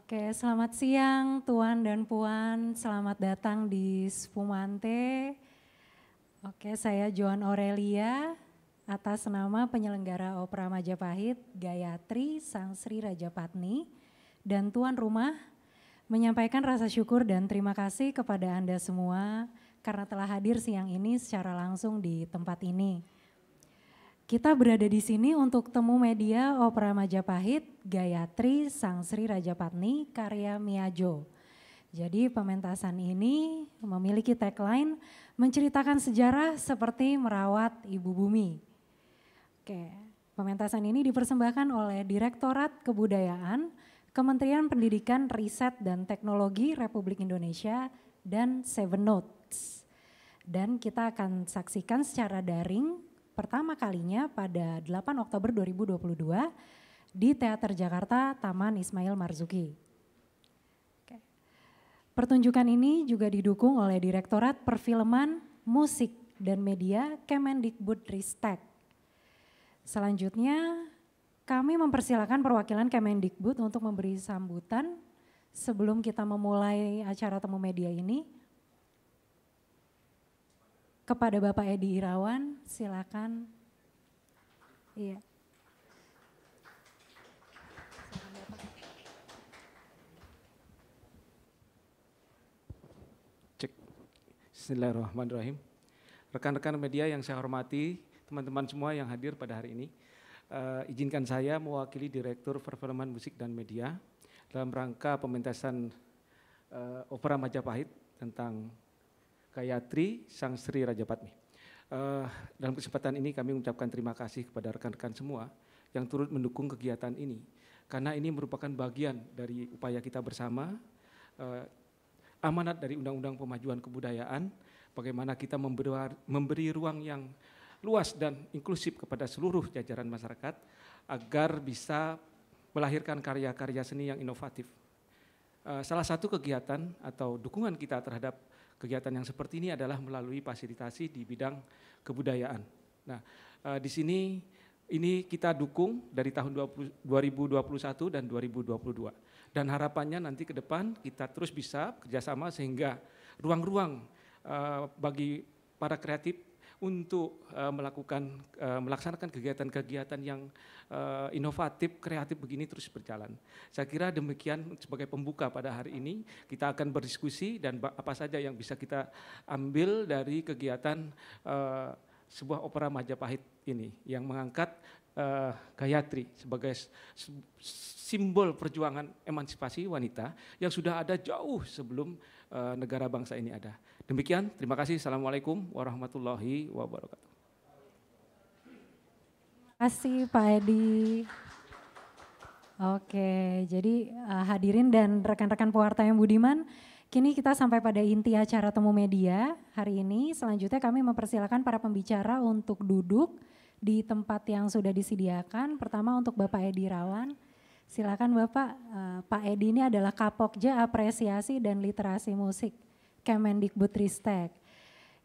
Oke, selamat siang Tuan dan Puan. Selamat datang di Spumante. Oke, saya Joan Aurelia atas nama penyelenggara Opera Majapahit Gayatri Sang Sri Raja Patni, dan tuan rumah menyampaikan rasa syukur dan terima kasih kepada Anda semua karena telah hadir siang ini secara langsung di tempat ini. Kita berada di sini untuk temu media Opera Majapahit, Gayatri Sang Sri Raja Patni karya Miajo. Jadi pementasan ini memiliki tagline menceritakan sejarah seperti merawat ibu bumi. Oke, pementasan ini dipersembahkan oleh Direktorat Kebudayaan, Kementerian Pendidikan, Riset dan Teknologi Republik Indonesia dan Seven Notes. Dan kita akan saksikan secara daring pertama kalinya pada 8 Oktober 2022 di Teater Jakarta Taman Ismail Marzuki. Pertunjukan ini juga didukung oleh Direktorat Perfilman, Musik, dan Media Ristek. Selanjutnya kami mempersilahkan perwakilan Kemendikbud untuk memberi sambutan sebelum kita memulai acara temu media ini kepada Bapak Edi Irawan, silakan. Iya. Cek. Bismillahirrahmanirrahim. Rekan-rekan media yang saya hormati, teman-teman semua yang hadir pada hari ini, uh, izinkan saya mewakili Direktur Perfilman Musik dan Media dalam rangka pementasan uh, Opera Majapahit tentang Gayatri Sang Sri Raja Patmi. Uh, eh, dalam kesempatan ini kami mengucapkan terima kasih kepada rekan-rekan semua yang turut mendukung kegiatan ini karena ini merupakan bagian dari upaya kita bersama uh, amanat dari Undang-Undang Pemajuan Kebudayaan bagaimana kita memberi, memberi ruang yang luas dan inklusif kepada seluruh jajaran masyarakat agar bisa melahirkan karya-karya seni yang inovatif. Eh, salah satu kegiatan atau dukungan kita terhadap Kegiatan yang seperti ini adalah melalui fasilitasi di bidang kebudayaan. Nah, eh, di sini ini kita dukung dari tahun 20, 2021 dan 2022. Dan harapannya nanti ke depan kita terus bisa kerjasama sehingga ruang-ruang eh, bagi para kreatif untuk uh, melakukan uh, melaksanakan kegiatan-kegiatan yang uh, inovatif, kreatif begini terus berjalan. Saya kira demikian sebagai pembuka pada hari ini kita akan berdiskusi dan apa saja yang bisa kita ambil dari kegiatan uh, sebuah opera Majapahit ini yang mengangkat uh, Gayatri sebagai simbol perjuangan emansipasi wanita yang sudah ada jauh sebelum uh, negara bangsa ini ada. Demikian, terima kasih. Assalamualaikum warahmatullahi wabarakatuh. Terima kasih Pak Edi. Oke, jadi uh, hadirin dan rekan-rekan pewarta yang budiman, kini kita sampai pada inti acara temu media hari ini. Selanjutnya kami mempersilahkan para pembicara untuk duduk di tempat yang sudah disediakan. Pertama untuk Bapak Edi Rawan. Silakan Bapak, uh, Pak Edi ini adalah Kapokja Apresiasi dan Literasi Musik. Kemendikbudristek.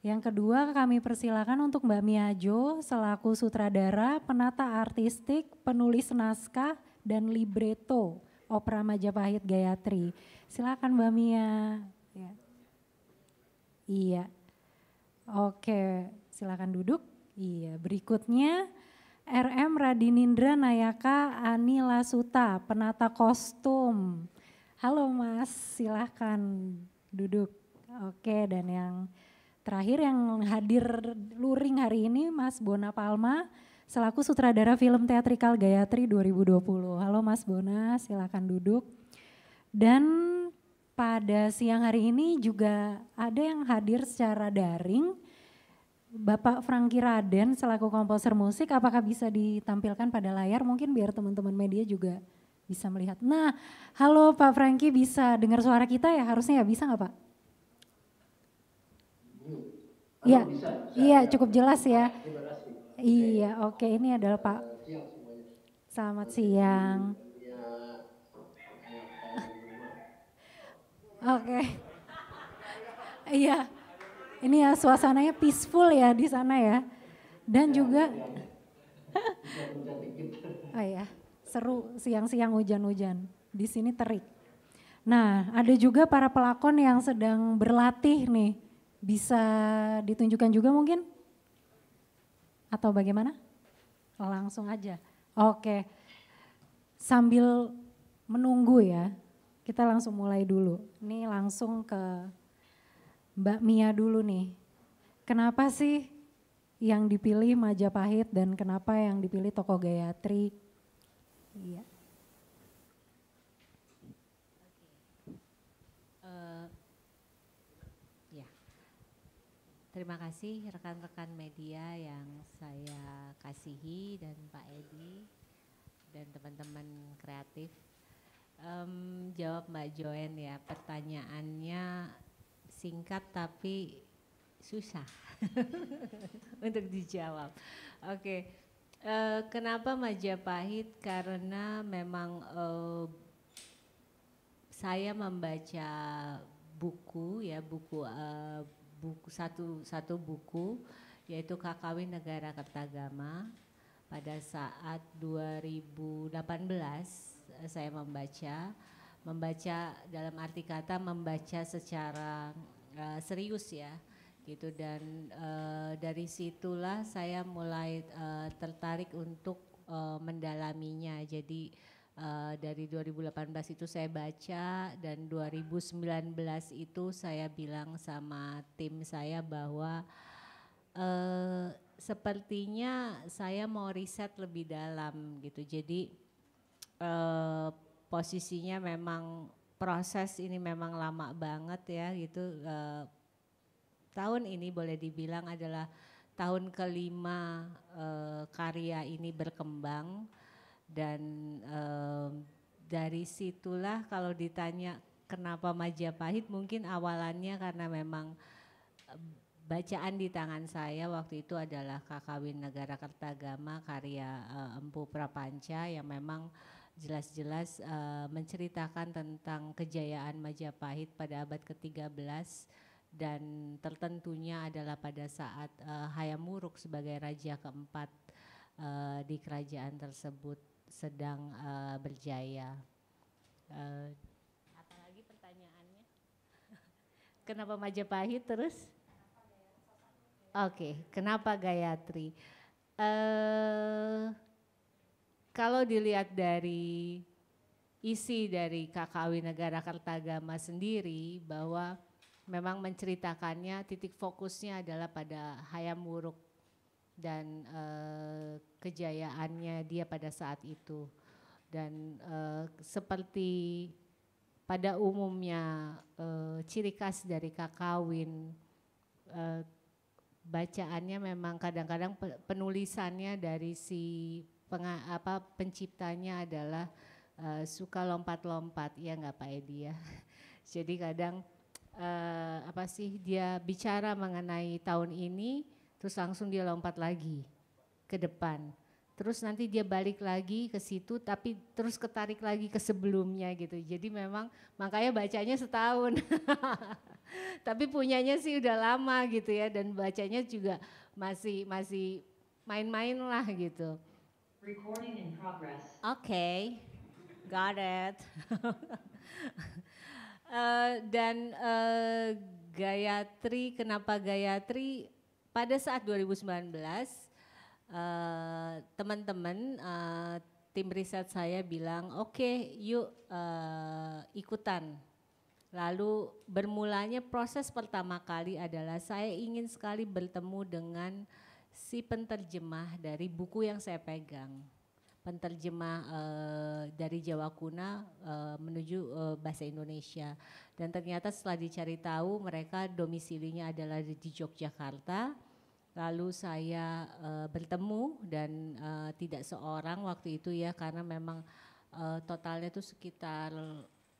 Yang kedua kami persilakan untuk Mbak Miajo selaku sutradara, penata artistik, penulis naskah, dan libretto Opera Majapahit Gayatri. Silakan Mbak Mia. Ya. Iya. Oke, silakan duduk. Iya, berikutnya RM Radinindra Nayaka Anila Suta, penata kostum. Halo Mas, Silakan duduk. Oke, dan yang terakhir yang hadir luring hari ini Mas Bona Palma selaku sutradara film teatrikal Gayatri 2020. Halo Mas Bona, silakan duduk. Dan pada siang hari ini juga ada yang hadir secara daring Bapak Franky Raden selaku komposer musik apakah bisa ditampilkan pada layar mungkin biar teman-teman media juga bisa melihat. Nah, halo Pak Franky bisa dengar suara kita ya harusnya ya bisa nggak Pak? Iya, iya cukup jelas ya. Iya, oke ini adalah Pak. Selamat siang. Iya. Oke. Iya. Ini ya suasananya peaceful ya di sana ya. Dan iya, juga Oh ya, seru siang-siang hujan-hujan. Di sini terik. Nah, ada juga para pelakon yang sedang berlatih nih bisa ditunjukkan juga mungkin? Atau bagaimana? Langsung aja. Oke. Sambil menunggu ya, kita langsung mulai dulu. Ini langsung ke Mbak Mia dulu nih. Kenapa sih yang dipilih Majapahit dan kenapa yang dipilih Toko Gayatri? Iya. Terima kasih rekan-rekan media yang saya kasihi dan Pak Edi dan teman-teman kreatif. Um, jawab Mbak Joen ya, pertanyaannya singkat tapi susah untuk dijawab. Oke, okay. uh, eh, kenapa Majapahit? Karena memang uh, saya membaca buku ya buku uh, buku satu satu buku yaitu Kakawin Negara Kertagama pada saat 2018 eh, saya membaca membaca dalam arti kata membaca secara uh, serius ya gitu dan uh, dari situlah saya mulai uh, tertarik untuk uh, mendalaminya jadi Uh, dari 2018 itu saya baca dan 2019 itu saya bilang sama tim saya bahwa uh, sepertinya saya mau riset lebih dalam gitu. Jadi uh, posisinya memang proses ini memang lama banget ya gitu. Uh, tahun ini boleh dibilang adalah tahun kelima uh, karya ini berkembang dan um, dari situlah kalau ditanya kenapa Majapahit mungkin awalannya karena memang bacaan di tangan saya waktu itu adalah Kakawin Negara Kertagama karya uh, Empu Prapanca yang memang jelas-jelas uh, menceritakan tentang kejayaan Majapahit pada abad ke-13 dan tertentunya adalah pada saat uh, Hayamuruk sebagai raja keempat uh, di kerajaan tersebut sedang uh, berjaya. Uh, apalagi pertanyaannya? kenapa Majapahit terus? Oke, okay. kenapa Gayatri? Uh, kalau dilihat dari isi dari KKW Negara Kartagama sendiri bahwa memang menceritakannya titik fokusnya adalah pada Hayam Wuruk dan uh, kejayaannya dia pada saat itu dan uh, seperti pada umumnya uh, ciri khas dari kakawin uh, bacaannya memang kadang-kadang penulisannya dari si penga, apa penciptanya adalah uh, suka lompat-lompat ya nggak Pak Edi ya jadi kadang uh, apa sih dia bicara mengenai tahun ini Terus langsung dia lompat lagi ke depan. Terus nanti dia balik lagi ke situ tapi terus ketarik lagi ke sebelumnya gitu. Jadi memang makanya bacanya setahun. tapi punyanya sih udah lama gitu ya dan bacanya juga masih masih main-main lah gitu. Recording Okay. Got it. uh, dan uh, Gayatri, kenapa Gayatri pada saat 2019 eh, teman-teman uh, eh, teman -teman, uh, tim riset saya bilang oke okay, yuk uh, ikutan. Lalu bermulanya proses pertama kali adalah saya ingin sekali bertemu dengan si penterjemah dari buku yang saya pegang. Penterjemah e, dari Jawa Kuna e, menuju e, bahasa Indonesia. Dan ternyata setelah dicari tahu mereka domisilinya adalah di Yogyakarta lalu saya uh, bertemu dan uh, tidak seorang waktu itu ya karena memang uh, totalnya itu sekitar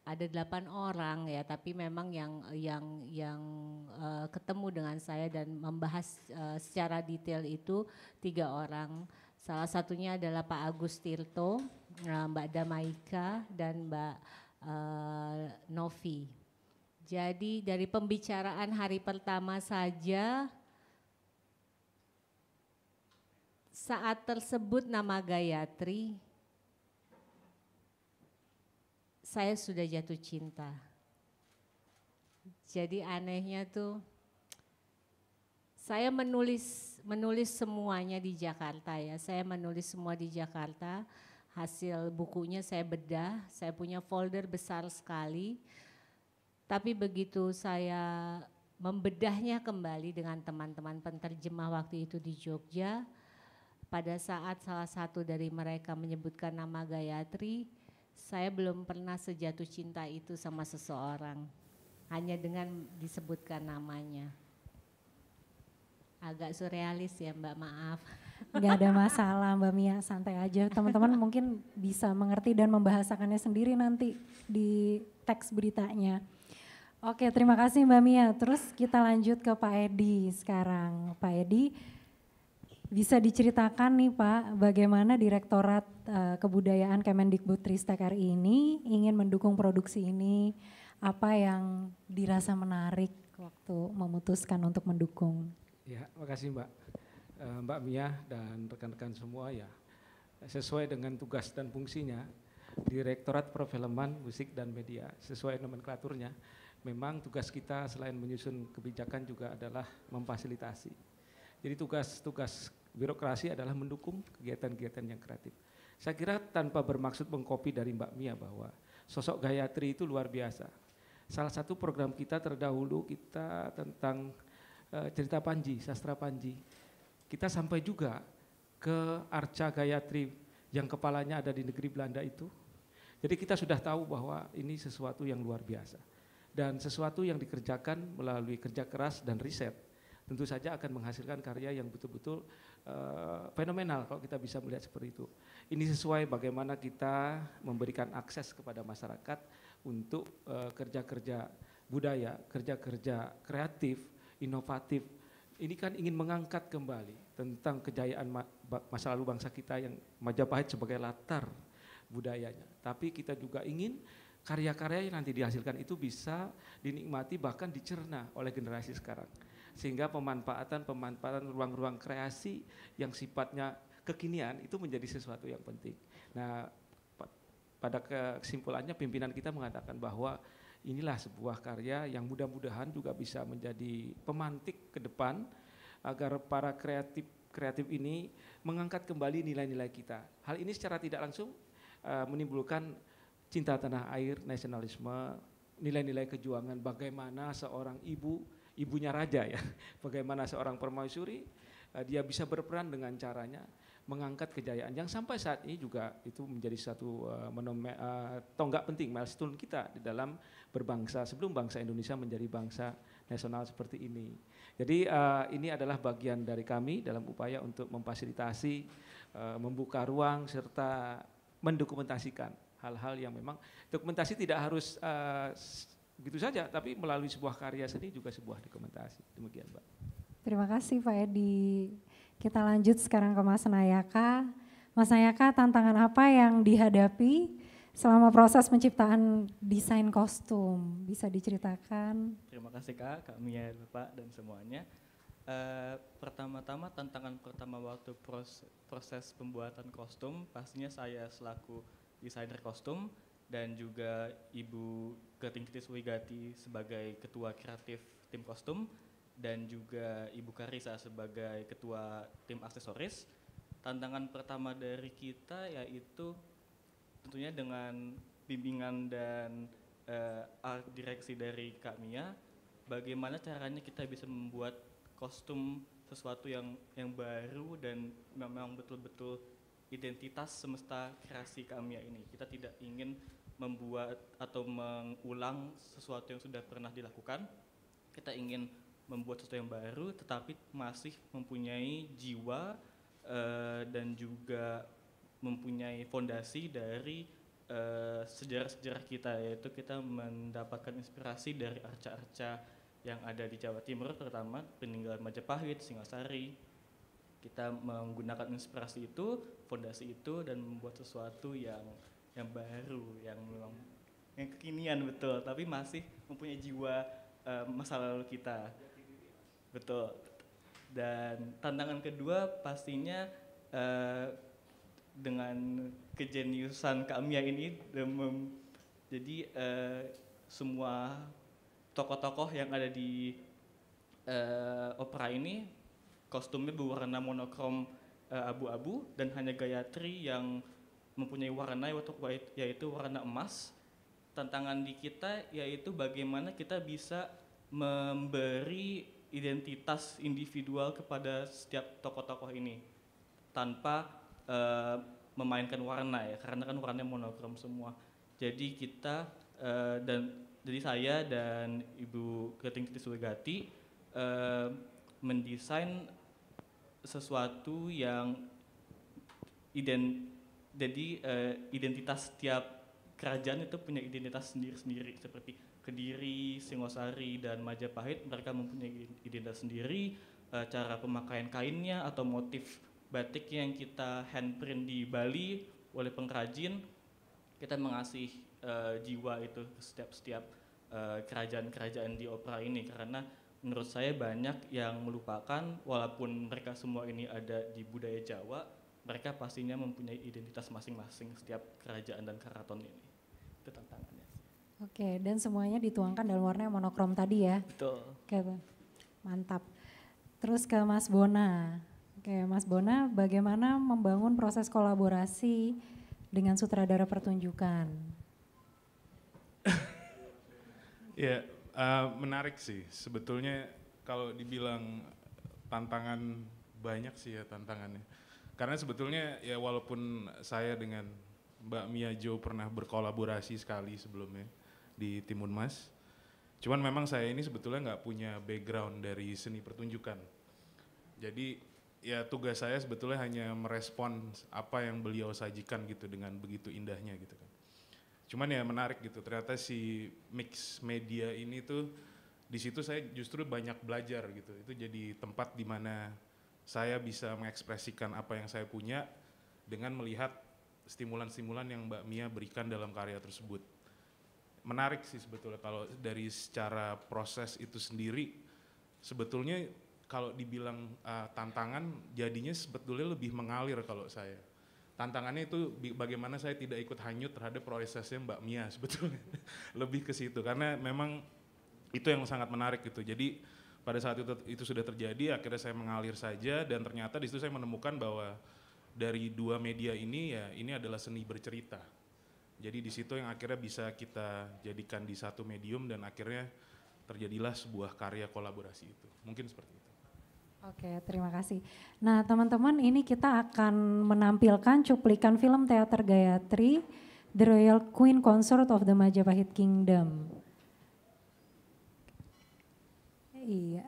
ada delapan orang ya tapi memang yang yang yang uh, ketemu dengan saya dan membahas uh, secara detail itu tiga orang salah satunya adalah Pak Agus Tirto, uh, Mbak Damaika dan Mbak uh, Novi. Jadi dari pembicaraan hari pertama saja Saat tersebut nama Gayatri, saya sudah jatuh cinta. Jadi anehnya tuh, saya menulis menulis semuanya di Jakarta ya. Saya menulis semua di Jakarta. Hasil bukunya saya bedah, saya punya folder besar sekali. Tapi begitu saya membedahnya kembali dengan teman-teman penterjemah waktu itu di Jogja, pada saat salah satu dari mereka menyebutkan nama Gayatri, saya belum pernah sejatuh cinta itu sama seseorang, hanya dengan disebutkan namanya. Agak surrealis ya Mbak, maaf. nggak ada masalah Mbak Mia, santai aja. Teman-teman mungkin bisa mengerti dan membahasakannya sendiri nanti di teks beritanya. Oke, terima kasih Mbak Mia. Terus kita lanjut ke Pak Edi sekarang. Pak Edi, bisa diceritakan nih Pak, bagaimana Direktorat uh, Kebudayaan Kemendikbudristek RI ini ingin mendukung produksi ini? Apa yang dirasa menarik waktu memutuskan untuk mendukung? Ya, makasih Mbak. Uh, Mbak Mia dan rekan-rekan semua ya. Sesuai dengan tugas dan fungsinya, Direktorat Perfilman, Musik dan Media sesuai nomenklaturnya, memang tugas kita selain menyusun kebijakan juga adalah memfasilitasi jadi tugas-tugas birokrasi adalah mendukung kegiatan-kegiatan yang kreatif. Saya kira tanpa bermaksud mengkopi dari Mbak Mia bahwa sosok Gayatri itu luar biasa. Salah satu program kita terdahulu kita tentang e, cerita Panji, sastra Panji. Kita sampai juga ke Arca Gayatri yang kepalanya ada di negeri Belanda itu. Jadi kita sudah tahu bahwa ini sesuatu yang luar biasa. Dan sesuatu yang dikerjakan melalui kerja keras dan riset tentu saja akan menghasilkan karya yang betul-betul uh, fenomenal kalau kita bisa melihat seperti itu. Ini sesuai bagaimana kita memberikan akses kepada masyarakat untuk eh, kerja-kerja budaya, kerja-kerja kreatif, inovatif. Ini kan ingin mengangkat kembali tentang kejayaan ma masa lalu bangsa kita yang Majapahit sebagai latar budayanya. Tapi kita juga ingin karya-karya yang nanti dihasilkan itu bisa dinikmati bahkan dicerna oleh generasi sekarang sehingga pemanfaatan-pemanfaatan ruang-ruang kreasi yang sifatnya kekinian itu menjadi sesuatu yang penting. Nah, pada kesimpulannya pimpinan kita mengatakan bahwa inilah sebuah karya yang mudah-mudahan juga bisa menjadi pemantik ke depan agar para kreatif kreatif ini mengangkat kembali nilai-nilai kita. Hal ini secara tidak langsung uh, menimbulkan cinta tanah air, nasionalisme, nilai-nilai kejuangan bagaimana seorang ibu ibunya raja ya. Bagaimana seorang permaisuri eh, dia bisa berperan dengan caranya mengangkat kejayaan yang sampai saat ini juga itu menjadi satu uh, tonggak penting milestone kita di dalam berbangsa sebelum bangsa Indonesia menjadi bangsa nasional seperti ini. Jadi uh, ini adalah bagian dari kami dalam upaya untuk memfasilitasi, uh, membuka ruang serta mendokumentasikan hal-hal yang memang dokumentasi tidak harus uh, begitu saja, tapi melalui sebuah karya seni juga sebuah dokumentasi. Demikian, Mbak. Terima kasih Pak Edi. Kita lanjut sekarang ke Mas Nayaka. Mas Nayaka, tantangan apa yang dihadapi selama proses penciptaan desain kostum? Bisa diceritakan? Terima kasih Kak, Kak Mia, Bapak, dan semuanya. Uh, pertama-tama tantangan pertama waktu proses, proses pembuatan kostum, pastinya saya selaku desainer kostum dan juga ibu ke Tingkris Wigati sebagai ketua kreatif tim kostum dan juga Ibu Karisa sebagai ketua tim aksesoris. Tantangan pertama dari kita yaitu tentunya dengan bimbingan dan uh, art direksi dari Kak Mia, bagaimana caranya kita bisa membuat kostum sesuatu yang yang baru dan memang betul-betul identitas semesta kreasi Kak Mia ini. Kita tidak ingin membuat atau mengulang sesuatu yang sudah pernah dilakukan. Kita ingin membuat sesuatu yang baru, tetapi masih mempunyai jiwa uh, dan juga mempunyai fondasi dari eh, sejarah-sejarah uh, kita, yaitu kita mendapatkan inspirasi dari arca-arca yang ada di Jawa Timur, terutama peninggalan Majapahit, Singasari. Kita menggunakan inspirasi itu, fondasi itu, dan membuat sesuatu yang yang baru yang memang yang kekinian betul tapi masih mempunyai jiwa uh, masa lalu kita betul dan tantangan kedua pastinya uh, dengan kejeniusan Mia ini demem, jadi uh, semua tokoh-tokoh yang ada di uh, opera ini kostumnya berwarna monokrom uh, abu -abu, dan hanya Gayatri yang mempunyai warna yaitu warna emas. Tantangan di kita yaitu bagaimana kita bisa memberi identitas individual kepada setiap tokoh-tokoh ini tanpa uh, memainkan warna ya karena kan warnanya monokrom semua. Jadi kita uh, dan jadi saya dan Ibu Keting Titi Sulegati uh, eh, mendesain sesuatu yang ident jadi uh, identitas setiap kerajaan itu punya identitas sendiri-sendiri seperti Kediri, Singosari, dan Majapahit mereka mempunyai identitas sendiri uh, cara pemakaian kainnya atau motif batik yang kita handprint di Bali oleh pengrajin kita mengasih uh, jiwa itu setiap-setiap kerajaan-kerajaan di opera ini karena menurut saya banyak yang melupakan walaupun mereka semua ini ada di budaya Jawa mereka pastinya mempunyai identitas masing-masing setiap kerajaan dan keraton ini. Itu tantangannya. Oke, dan semuanya dituangkan dalam warna monokrom tadi ya? Betul. Oke, mantap. Terus ke Mas Bona. Oke, Mas Bona bagaimana membangun proses kolaborasi dengan sutradara pertunjukan? ya, uh, menarik sih. Sebetulnya kalau dibilang tantangan banyak sih ya tantangannya karena sebetulnya ya walaupun saya dengan Mbak Mia Jo pernah berkolaborasi sekali sebelumnya di Timun Mas. Cuman memang saya ini sebetulnya nggak punya background dari seni pertunjukan. Jadi ya tugas saya sebetulnya hanya merespon apa yang beliau sajikan gitu dengan begitu indahnya gitu kan. Cuman ya menarik gitu ternyata si mix media ini tuh di situ saya justru banyak belajar gitu. Itu jadi tempat di mana saya bisa mengekspresikan apa yang saya punya dengan melihat stimulan-stimulan yang Mbak Mia berikan dalam karya tersebut. Menarik sih sebetulnya kalau dari secara proses itu sendiri, sebetulnya kalau dibilang uh, tantangan jadinya sebetulnya lebih mengalir kalau saya. Tantangannya itu bagaimana saya tidak ikut hanyut terhadap prosesnya Mbak Mia sebetulnya. lebih ke situ karena memang itu yang sangat menarik gitu. Jadi pada saat itu itu sudah terjadi akhirnya saya mengalir saja dan ternyata di situ saya menemukan bahwa dari dua media ini ya ini adalah seni bercerita jadi di situ yang akhirnya bisa kita jadikan di satu medium dan akhirnya terjadilah sebuah karya kolaborasi itu mungkin seperti itu Oke, terima kasih. Nah, teman-teman, ini kita akan menampilkan cuplikan film teater Gayatri, The Royal Queen Consort of the Majapahit Kingdom. Iya.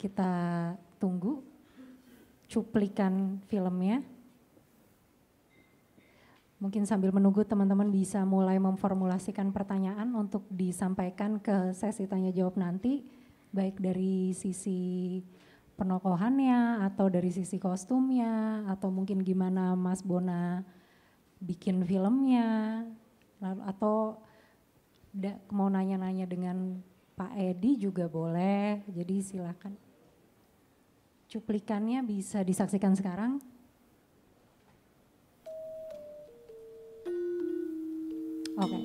Kita tunggu cuplikan filmnya. Mungkin sambil menunggu teman-teman bisa mulai memformulasikan pertanyaan untuk disampaikan ke sesi tanya jawab nanti, baik dari sisi penokohannya atau dari sisi kostumnya atau mungkin gimana Mas Bona bikin filmnya lalu atau mau nanya-nanya dengan Pak Edi juga boleh. Jadi silakan. Cuplikannya bisa disaksikan sekarang. Oke. Okay.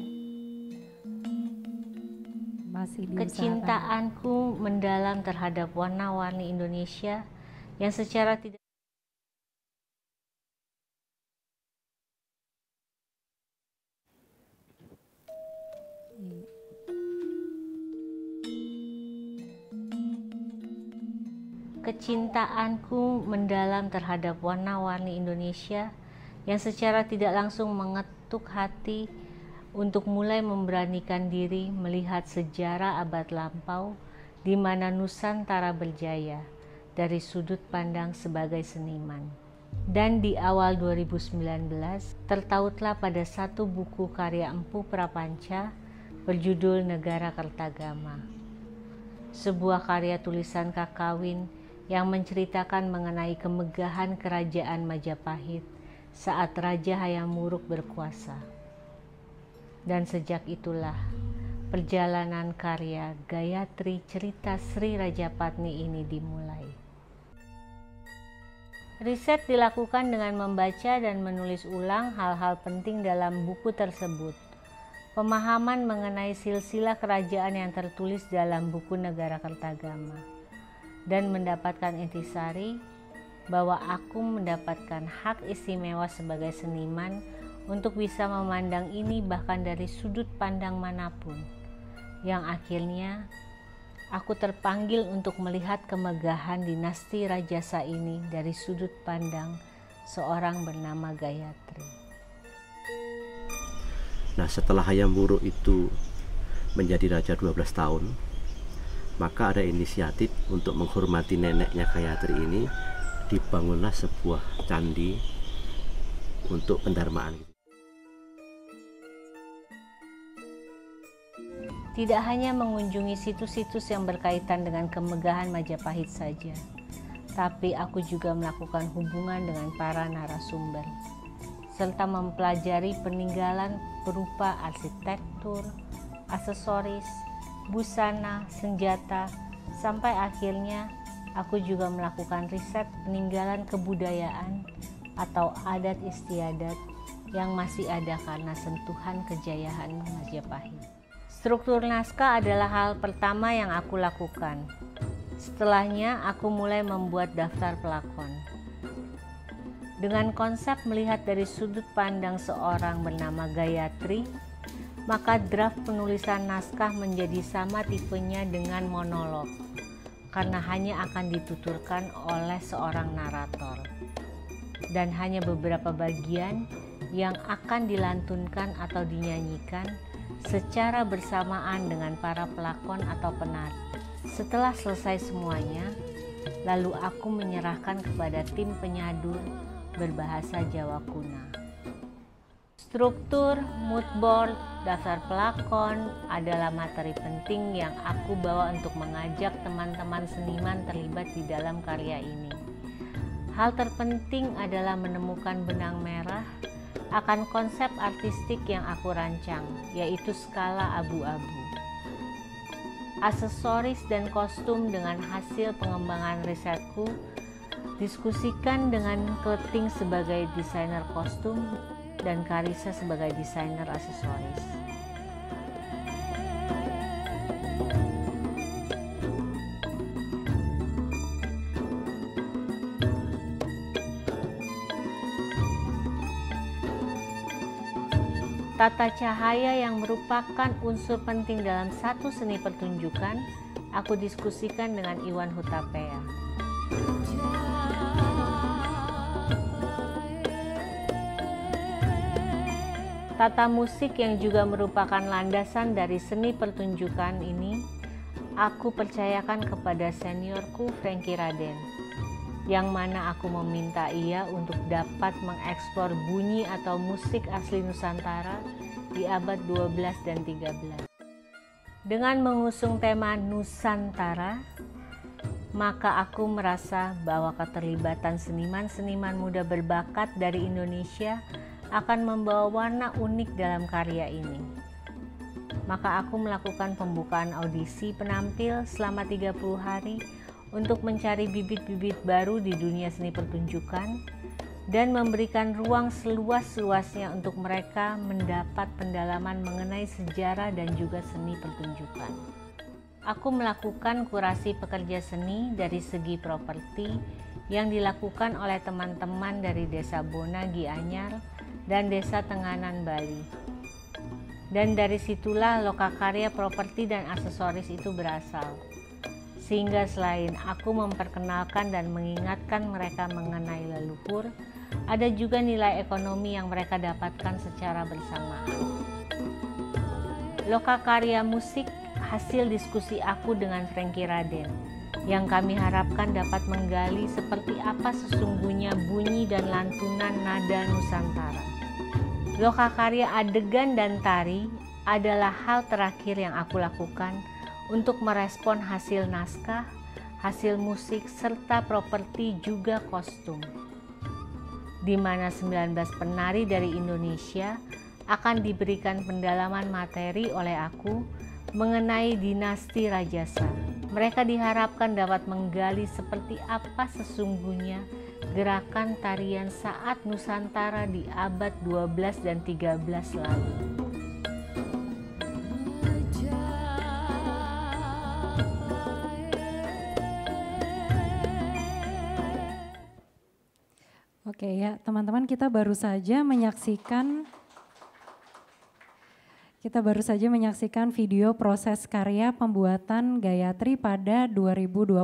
Masih bisa. Kecintaanku mendalam terhadap warna-warni Indonesia yang secara tidak kecintaanku mendalam terhadap warna-warni Indonesia yang secara tidak langsung mengetuk hati untuk mulai memberanikan diri melihat sejarah abad lampau di mana Nusantara berjaya dari sudut pandang sebagai seniman. Dan di awal 2019 tertautlah pada satu buku karya Empu Prapanca berjudul Negara Kertagama. Sebuah karya tulisan Kakawin yang menceritakan mengenai kemegahan kerajaan Majapahit saat Raja Hayamuruk berkuasa. Dan sejak itulah perjalanan karya Gayatri Cerita Sri Raja Patni ini dimulai. Riset dilakukan dengan membaca dan menulis ulang hal-hal penting dalam buku tersebut. Pemahaman mengenai silsilah kerajaan yang tertulis dalam buku Negara Kertagama dan mendapatkan intisari bahwa aku mendapatkan hak istimewa sebagai seniman untuk bisa memandang ini bahkan dari sudut pandang manapun yang akhirnya aku terpanggil untuk melihat kemegahan dinasti Rajasa ini dari sudut pandang seorang bernama Gayatri. Nah setelah Hayam Wuruk itu menjadi raja 12 tahun, maka ada inisiatif untuk menghormati neneknya Gayatri ini dibangunlah sebuah candi untuk pendarmaan. Tidak hanya mengunjungi situs-situs yang berkaitan dengan kemegahan Majapahit saja, tapi aku juga melakukan hubungan dengan para narasumber serta mempelajari peninggalan berupa arsitektur, aksesoris, busana, senjata, sampai akhirnya aku juga melakukan riset peninggalan kebudayaan atau adat istiadat yang masih ada karena sentuhan kejayaan Majapahit. Struktur naskah adalah hal pertama yang aku lakukan. Setelahnya, aku mulai membuat daftar pelakon. Dengan konsep melihat dari sudut pandang seorang bernama Gayatri, maka draft penulisan naskah menjadi sama tipenya dengan monolog, karena ya. hanya akan dituturkan oleh seorang narator, dan hanya beberapa bagian yang akan dilantunkan atau dinyanyikan secara bersamaan dengan para pelakon atau penat. Setelah selesai semuanya, lalu aku menyerahkan kepada tim penyadur berbahasa Jawa kuna. Struktur, mood board, dasar pelakon adalah materi penting yang aku bawa untuk mengajak teman-teman seniman terlibat di dalam karya ini. Hal terpenting adalah menemukan benang merah akan konsep artistik yang aku rancang, yaitu skala abu-abu. Aksesoris dan kostum dengan hasil pengembangan risetku diskusikan dengan Keting sebagai desainer kostum dan Karisa sebagai desainer aksesoris. Tata cahaya yang merupakan unsur penting dalam satu seni pertunjukan, aku diskusikan dengan Iwan Hutapea. Tata musik yang juga merupakan landasan dari seni pertunjukan ini, aku percayakan kepada seniorku Frankie Raden, yang mana aku meminta ia untuk dapat mengeksplor bunyi atau musik asli Nusantara di abad 12 dan 13. Dengan mengusung tema Nusantara, maka aku merasa bahwa keterlibatan seniman-seniman muda berbakat dari Indonesia akan membawa warna unik dalam karya ini. Maka aku melakukan pembukaan audisi penampil selama 30 hari untuk mencari bibit-bibit baru di dunia seni pertunjukan dan memberikan ruang seluas-luasnya untuk mereka mendapat pendalaman mengenai sejarah dan juga seni pertunjukan. Aku melakukan kurasi pekerja seni dari segi properti yang dilakukan oleh teman-teman dari Desa Bona Gianyar dan Desa Tenganan Bali. Dan dari situlah lokakarya properti dan aksesoris itu berasal. Sehingga selain aku memperkenalkan dan mengingatkan mereka mengenai leluhur, ada juga nilai ekonomi yang mereka dapatkan secara bersamaan. Lokakarya musik hasil diskusi aku dengan Frankie Raden yang kami harapkan dapat menggali seperti apa sesungguhnya bunyi dan lantunan nada Nusantara. Lokakarya adegan dan tari adalah hal terakhir yang aku lakukan untuk merespon hasil naskah, hasil musik, serta properti juga kostum. Di mana 19 penari dari Indonesia akan diberikan pendalaman materi oleh aku mengenai dinasti Rajasa mereka diharapkan dapat menggali seperti apa sesungguhnya gerakan tarian saat Nusantara di abad 12 dan 13 lalu. Oke ya, teman-teman kita baru saja menyaksikan kita baru saja menyaksikan video proses karya pembuatan Gayatri pada 2020.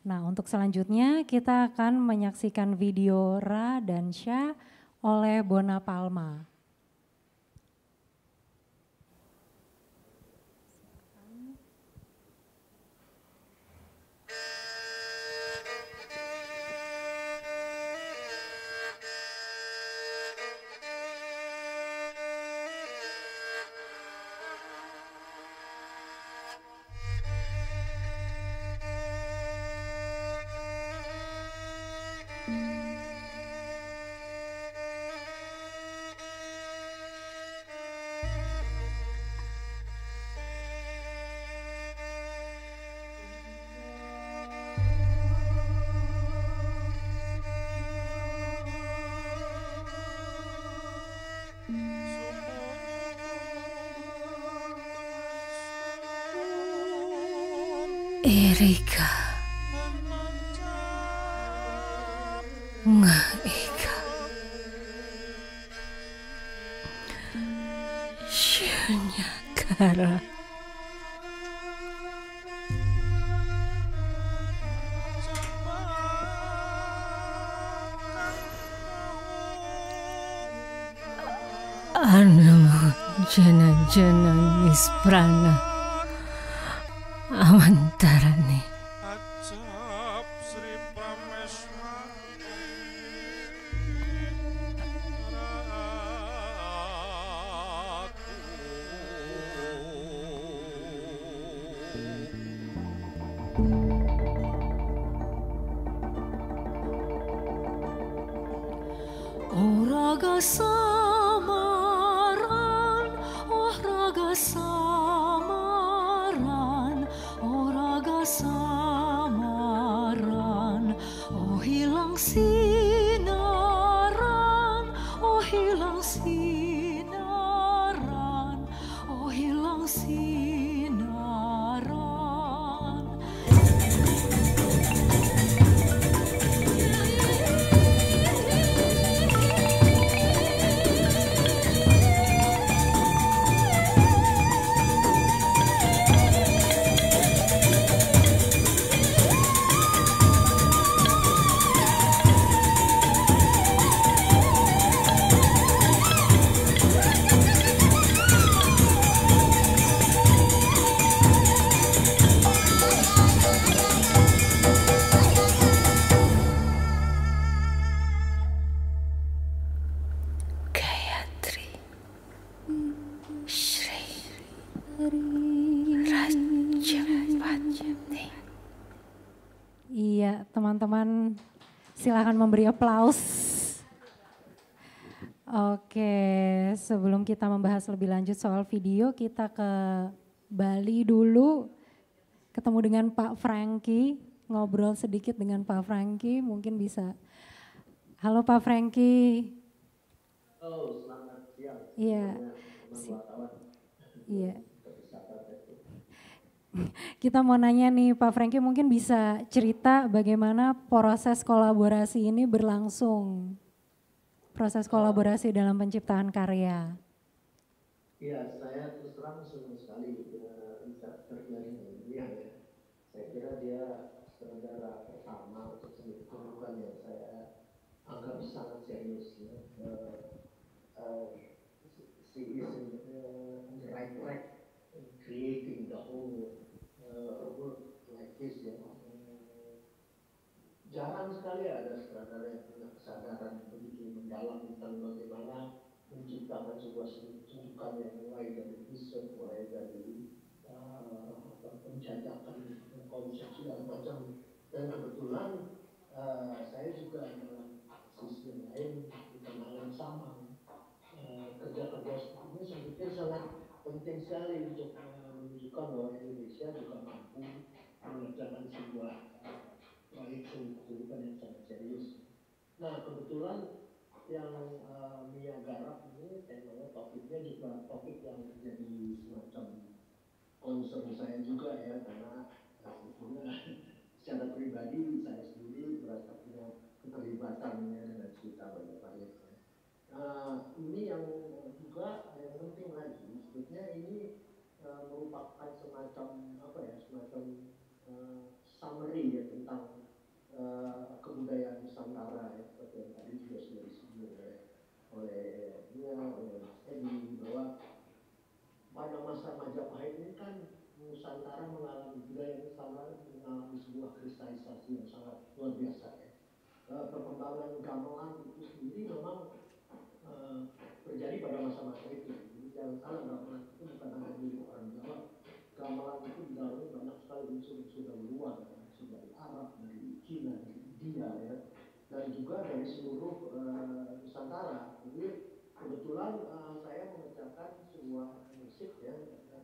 Nah, untuk selanjutnya kita akan menyaksikan video Ra dan Sha oleh Bona Palma. Africa. hilang sinaran, oh hilang sinaran. silahkan memberi aplaus. Oke, sebelum kita membahas lebih lanjut soal video, kita ke Bali dulu. Ketemu dengan Pak Franky, ngobrol sedikit dengan Pak Franky, mungkin bisa. Halo Pak Franky. Halo, selamat siang. Iya. Iya. Kita mau nanya nih Pak Franky mungkin bisa cerita bagaimana proses kolaborasi ini berlangsung. Proses kolaborasi dalam penciptaan karya. Iya, saya terus terang senang sekali riset eh, terjadi ini. ya. Saya kira dia negara pertama untuk seni yang saya anggap sangat serius ya. Uh, uh, si, si jarang sekali ada sutradara yang punya kesadaran begitu mendalam tentang bagaimana menciptakan sebuah sundukan yang mulai dari riset, mulai dari uh, eh, penjajakan konsepsi dan macam dan kebetulan eh, saya juga dalam lain di tengah yang sama eh, kerja-kerja seperti ini saya pikir sangat penting sekali untuk uh, menunjukkan bahwa Indonesia juga mampu mengerjakan sebuah dari yang sangat serius. Nah kebetulan yang uh, Mia garap ini temanya topiknya juga topik yang jadi semacam concern saya juga ya karena eh, sebetulnya secara pribadi saya sendiri merasa punya keterlibatannya dengan cerita banyak banyak. Nah, eh, ini yang juga yang penting lagi sebetulnya ini uh, merupakan semacam apa ya luar biasa ya. E, perkembangan gamelan itu sendiri memang e, terjadi pada masa-masa itu. Jadi jangan salah gamelan itu bukan hanya milik orang Jawa. Gamelan itu di dalamnya banyak sekali unsur-unsur dari luar, unsur dari Arab, dari Cina, dari India ya, dan juga dari seluruh e, Nusantara. Jadi kebetulan e, saya mengerjakan sebuah musik ya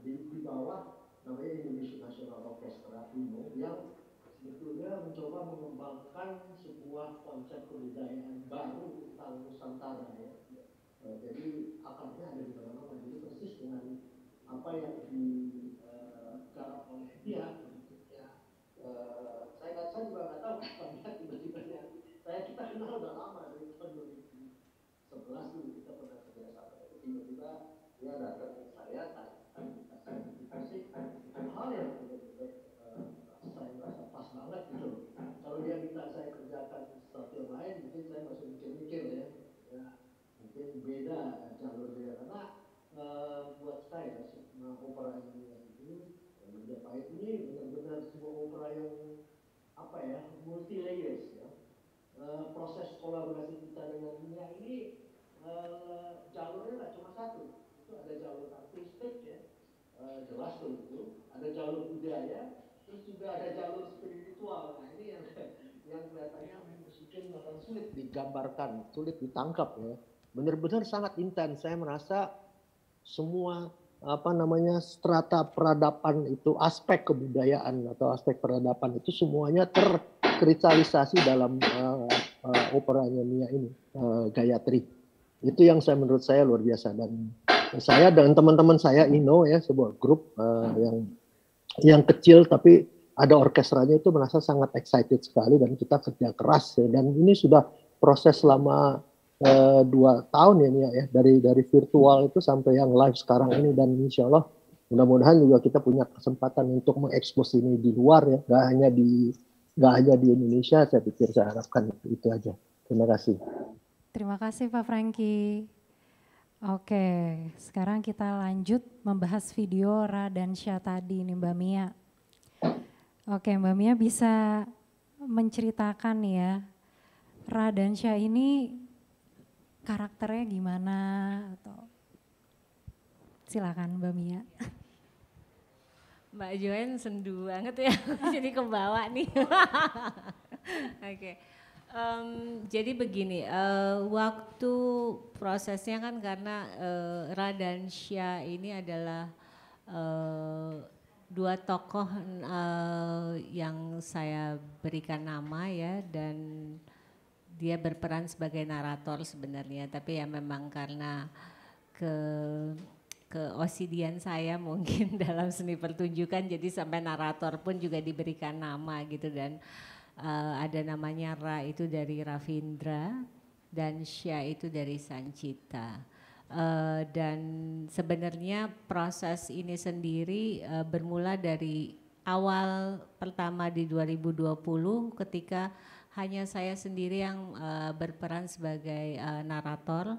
di, di bawah namanya Indonesia National Orchestra Timur yang sebetulnya mencoba mengembangkan sebuah konsep kebudayaan baru tentang Nusantara ya. Nah, jadi akarnya ada di mana-mana. Jadi persis dengan apa yang digarap uh, oleh dia ya Uh, saya nggak saya juga nggak tahu banyak tiba-tiba ya. Saya kita kenal udah lama dari tahun 2011 dulu kita pernah kerja sama. Tiba-tiba dia datang ke saya, tanya, kasih hal yang banget gitu hmm. kalau dia minta saya kerjakan sesuatu yang lain mungkin saya masih mikir-mikir ya. ya mungkin beda jalur dia karena e, buat saya semua opera ini itu ya, pahit ini benar-benar sebuah opera yang apa ya multi layers ya E, proses kolaborasi kita dengan dunia ini e, jalurnya nggak cuma satu itu ada jalur artistik ya jelas tuh itu ada jalur budaya terus juga ada jalur spiritual nah ini yang yang kelihatannya mungkin akan sulit digambarkan sulit ditangkap ya benar-benar sangat intens saya merasa semua apa namanya strata peradaban itu aspek kebudayaan atau aspek peradaban itu semuanya terkristalisasi dalam uh, eh, uh, eh, operanya Mia ini uh, Gayatri itu yang saya menurut saya luar biasa dan saya dan teman-teman saya Ino ya sebuah grup uh, yang yang kecil tapi ada orkestranya itu merasa sangat excited sekali dan kita kerja keras ya. dan ini sudah proses selama uh, dua tahun ya, nia ya dari dari virtual itu sampai yang live sekarang ini dan insya Allah mudah-mudahan juga kita punya kesempatan untuk mengekspos ini di luar ya gak hanya di nggak hanya di Indonesia saya pikir saya harapkan itu aja terima kasih terima kasih Pak Franky Oke, sekarang kita lanjut membahas video Syah tadi nih Mbak Mia. Oke, Mbak Mia bisa menceritakan ya, Syah ini karakternya gimana atau silakan Mbak Mia. Mbak Joen sendu banget ya, jadi kebawa nih. Oke. okay. Um, jadi begini, uh, waktu prosesnya kan karena uh, eh, Radansya ini adalah uh, dua tokoh uh, yang saya berikan nama ya dan dia berperan sebagai narator sebenarnya, tapi ya memang karena ke keosidian saya mungkin dalam seni pertunjukan jadi sampai narator pun juga diberikan nama gitu dan uh, uh, ada namanya Ra itu dari Ravindra dan Sya itu dari Sancita. Uh, dan sebenarnya proses ini sendiri uh, bermula dari awal pertama di 2020 ketika hanya saya sendiri yang uh, berperan sebagai uh, narator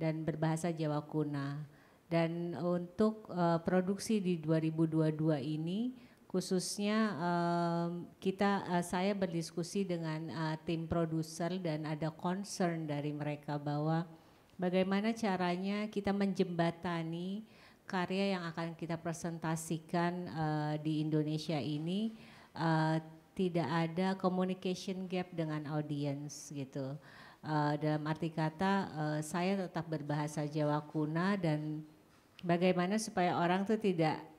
dan berbahasa Jawa Kuna. Dan untuk uh, produksi di 2022 ini khususnya um, kita uh, saya berdiskusi dengan uh, tim produser dan ada concern dari mereka bahwa bagaimana caranya kita menjembatani karya yang akan kita presentasikan uh, di Indonesia ini uh, tidak ada communication gap dengan audiens gitu. Uh, dalam arti kata uh, saya tetap berbahasa Jawa kuna dan bagaimana supaya orang tuh tidak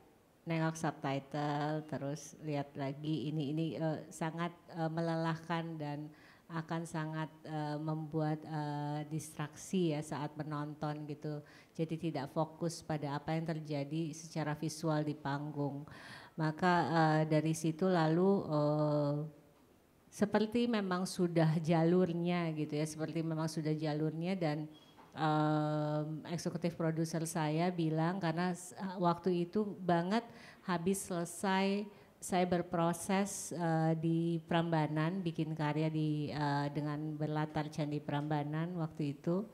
nengok subtitle terus lihat lagi ini ini uh, sangat uh, melelahkan dan akan sangat uh, membuat uh, distraksi ya saat menonton gitu. Jadi tidak fokus pada apa yang terjadi secara visual di panggung. Maka uh, dari situ lalu uh, seperti memang sudah jalurnya gitu ya, seperti memang sudah jalurnya dan um, eksekutif produser saya bilang karena eh, waktu itu banget habis selesai saya berproses uh, di Prambanan bikin karya di uh, dengan berlatar candi Prambanan waktu itu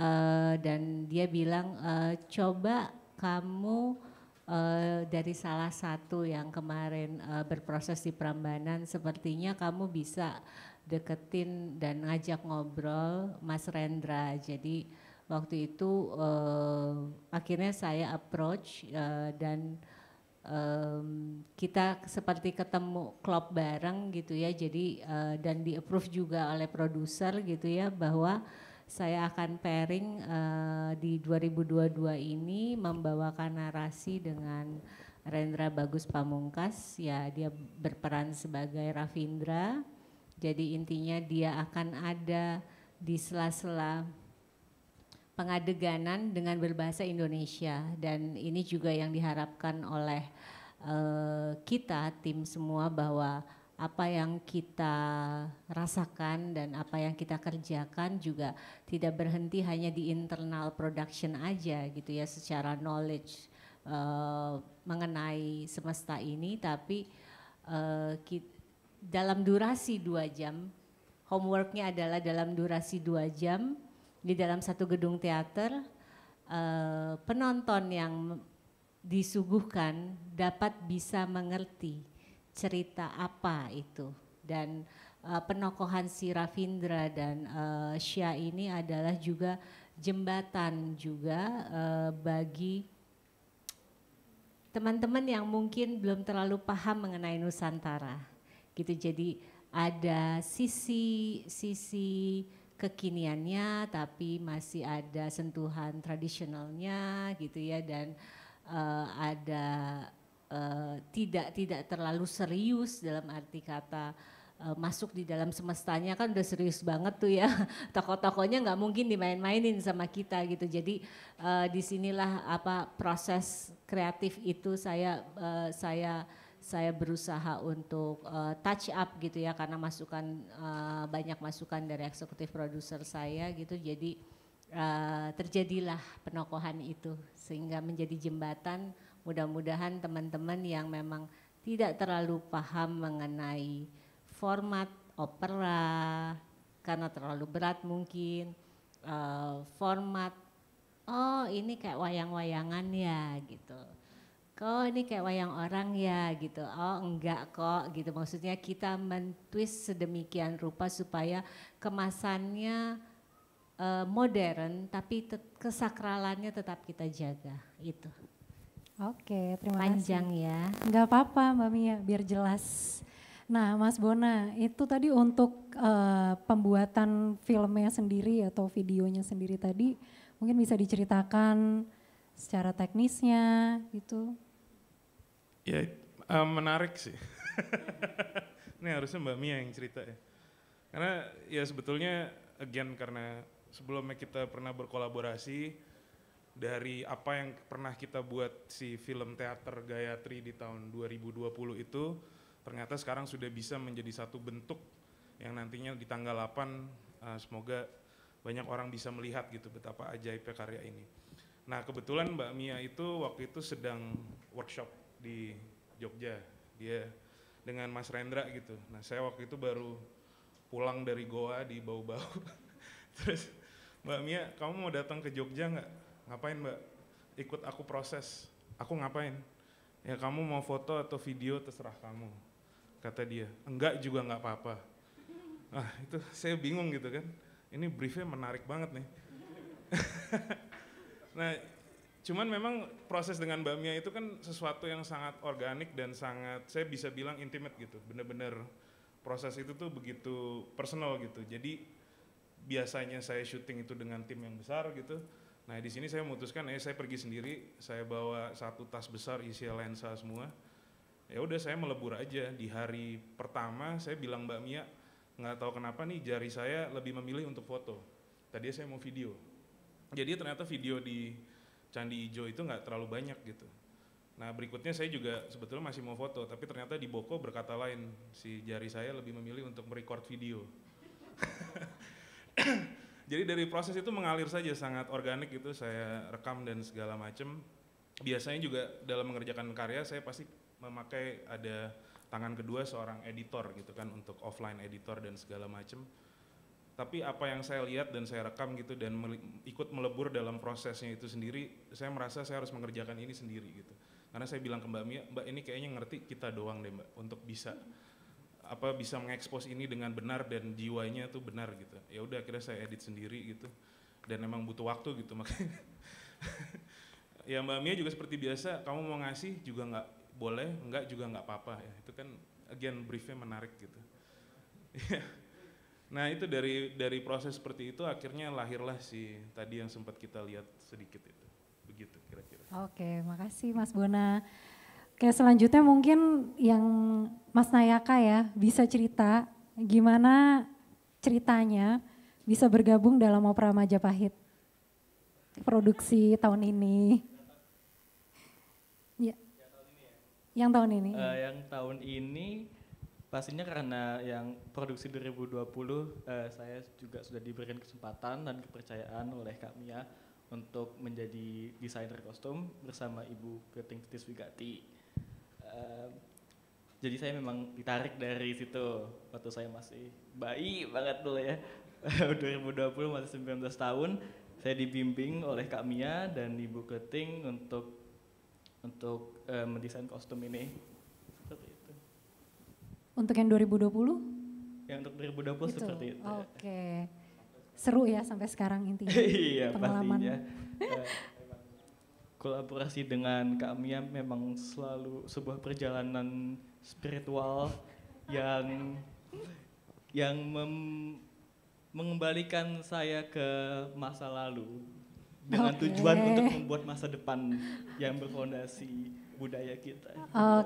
uh, dan dia bilang uh, coba kamu uh, dari salah satu yang kemarin uh, berproses di Prambanan sepertinya kamu bisa uh, deketin dan ngajak ngobrol Mas Rendra. Jadi waktu itu uh, akhirnya saya approach uh, dan um, kita seperti ketemu klop bareng gitu ya. Jadi uh, dan di approve juga oleh produser gitu ya bahwa saya akan pairing uh, di 2022 ini membawakan narasi dengan Rendra Bagus Pamungkas ya dia berperan sebagai Ravindra jadi intinya dia akan ada di sela-sela pengadeganan dengan berbahasa Indonesia dan ini juga yang diharapkan oleh uh, kita tim semua bahwa apa yang kita rasakan dan apa yang kita kerjakan juga tidak berhenti hanya di internal production aja gitu ya secara knowledge uh, mengenai semesta ini tapi uh, eh, kita dalam durasi dua jam, homeworknya adalah dalam durasi dua jam di dalam satu gedung teater, eh, penonton yang disuguhkan dapat bisa mengerti cerita apa itu dan uh, penokohan si Ravindra dan uh, eh, Syah ini adalah juga jembatan juga uh, bagi teman-teman yang mungkin belum terlalu paham mengenai Nusantara gitu. Jadi ada sisi sisi kekiniannya tapi masih ada sentuhan tradisionalnya gitu ya dan uh, ada uh, tidak tidak terlalu serius dalam arti kata uh, masuk di dalam semestanya kan udah serius banget tuh ya tokoh-tokohnya nggak mungkin dimain-mainin sama kita gitu jadi uh, disinilah apa proses kreatif itu saya uh, saya saya berusaha untuk uh, touch up gitu ya karena masukan uh, banyak masukan dari eksekutif produser saya gitu jadi uh, terjadilah penokohan itu sehingga menjadi jembatan mudah-mudahan teman-teman yang memang tidak terlalu paham mengenai format opera karena terlalu berat mungkin uh, format oh ini kayak wayang-wayangan ya gitu kok ini kayak wayang orang ya gitu, oh enggak kok gitu. Maksudnya kita mentwist sedemikian rupa supaya kemasannya uh, modern tapi te kesakralannya tetap kita jaga itu. Oke, terima kasih. Panjang ya. Enggak apa-apa Mbak Mia, biar jelas. Nah, Mas Bona, itu tadi untuk uh, pembuatan filmnya sendiri atau videonya sendiri tadi, mungkin bisa diceritakan secara teknisnya gitu. Ya um, menarik sih. Ini harusnya Mbak Mia yang cerita ya. Karena ya sebetulnya again karena sebelumnya kita pernah berkolaborasi dari apa yang pernah kita buat si film teater Gayatri di tahun 2020 itu ternyata sekarang sudah bisa menjadi satu bentuk yang nantinya di tanggal 8 uh, eh, semoga banyak orang bisa melihat gitu betapa ajaibnya karya ini. Nah kebetulan Mbak Mia itu waktu itu sedang workshop di Jogja dia dengan Mas Rendra gitu nah saya waktu itu baru pulang dari Goa di bau-bau terus Mbak Mia kamu mau datang ke Jogja nggak ngapain Mbak ikut aku proses aku ngapain ya kamu mau foto atau video terserah kamu kata dia enggak juga nggak apa-apa Nah itu saya bingung gitu kan ini briefnya menarik banget nih nah Cuman memang proses dengan bamia itu kan sesuatu yang sangat organik dan sangat saya bisa bilang intimate gitu. Bener-bener proses itu tuh begitu personal gitu. Jadi biasanya saya syuting itu dengan tim yang besar gitu. Nah di sini saya memutuskan, eh saya pergi sendiri. Saya bawa satu tas besar isi lensa semua. Ya udah saya melebur aja di hari pertama saya bilang Mbak Mia nggak tahu kenapa nih jari saya lebih memilih untuk foto. Tadi saya mau video. Jadi ternyata video di Candi Ijo itu nggak terlalu banyak gitu. Nah berikutnya saya juga sebetulnya masih mau foto, tapi ternyata di Boko berkata lain, si jari saya lebih memilih untuk merecord video. Jadi dari proses itu mengalir saja sangat organik itu saya rekam dan segala macam. Biasanya juga dalam mengerjakan karya saya pasti memakai ada tangan kedua seorang editor gitu kan untuk offline editor dan segala macam tapi apa yang saya lihat dan saya rekam gitu dan mele ikut melebur dalam prosesnya itu sendiri saya merasa saya harus mengerjakan ini sendiri gitu karena saya bilang ke Mbak Mia Mbak ini kayaknya ngerti kita doang deh Mbak untuk bisa apa bisa mengekspos ini dengan benar dan jiwanya tuh benar gitu ya udah akhirnya saya edit sendiri gitu dan emang butuh waktu gitu makanya ya Mbak Mia juga seperti biasa kamu mau ngasih juga nggak boleh nggak juga nggak apa-apa ya itu kan again briefnya menarik gitu ya. Nah itu dari dari proses seperti itu akhirnya lahirlah si tadi yang sempat kita lihat sedikit itu. Begitu kira-kira. Oke, makasih Mas Bona. Oke selanjutnya mungkin yang Mas Nayaka ya bisa cerita gimana ceritanya bisa bergabung dalam Opera Majapahit produksi tahun ini. Ya. Yang tahun ini. Uh, yang tahun ini Pastinya karena yang produksi 2020 eh, saya juga sudah diberikan kesempatan dan kepercayaan oleh Kak Mia untuk menjadi desainer kostum bersama Ibu Keting Tiswigati. Eh, jadi saya memang ditarik dari situ waktu saya masih bayi banget dulu ya. 2020 masih 19 tahun saya dibimbing oleh Kak Mia dan Ibu Keting untuk untuk uh, mendesain kostum ini. Untuk yang 2020? Ya untuk 2020 gitu. seperti itu. Ya. Oke. Okay. Seru ya sampai sekarang intinya. iya pengalaman. pastinya. Eh, kolaborasi dengan Kak Mia memang selalu sebuah perjalanan spiritual yang yang mem, mengembalikan saya ke masa lalu dengan okay. tujuan untuk membuat masa depan yang berfondasi budaya kita.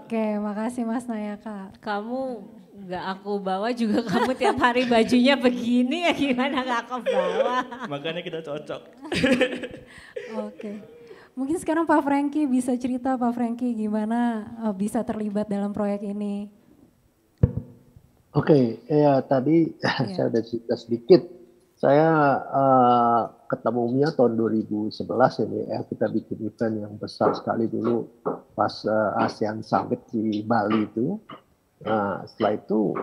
Oke, makasih Mas Nayaka. Kamu nggak aku bawa juga kamu tiap hari bajunya begini ya gimana nggak aku bawa. Makanya kita cocok. Oke. Mungkin sekarang Pak Franky bisa cerita Pak Franky gimana eh, bisa terlibat dalam proyek ini. Oke, ya tadi ya. saya udah cerita sedikit saya uh, ketemu Mia tahun 2011 ini ya kita bikin event yang besar sekali dulu pas uh, eh, ASEAN Summit di Bali itu. Nah, setelah itu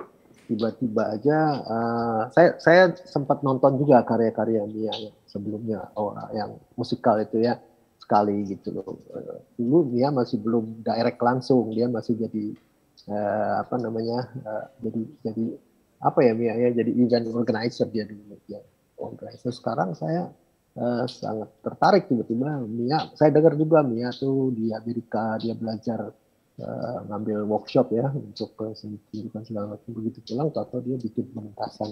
tiba-tiba aja uh, saya saya sempat nonton juga karya-karya Mia yang sebelumnya oh, yang musikal itu ya sekali gitu loh. Dulu Mia masih belum direct langsung, dia masih jadi uh, apa namanya uh, jadi jadi apa ya Mia ya jadi event organizer dia dulu ya organizer sekarang saya uh, sangat tertarik tiba-tiba Mia saya dengar juga Mia tuh di Amerika dia belajar uh, ngambil workshop ya untuk kesembuhan segala macam begitu pulang atau dia bikin pementasan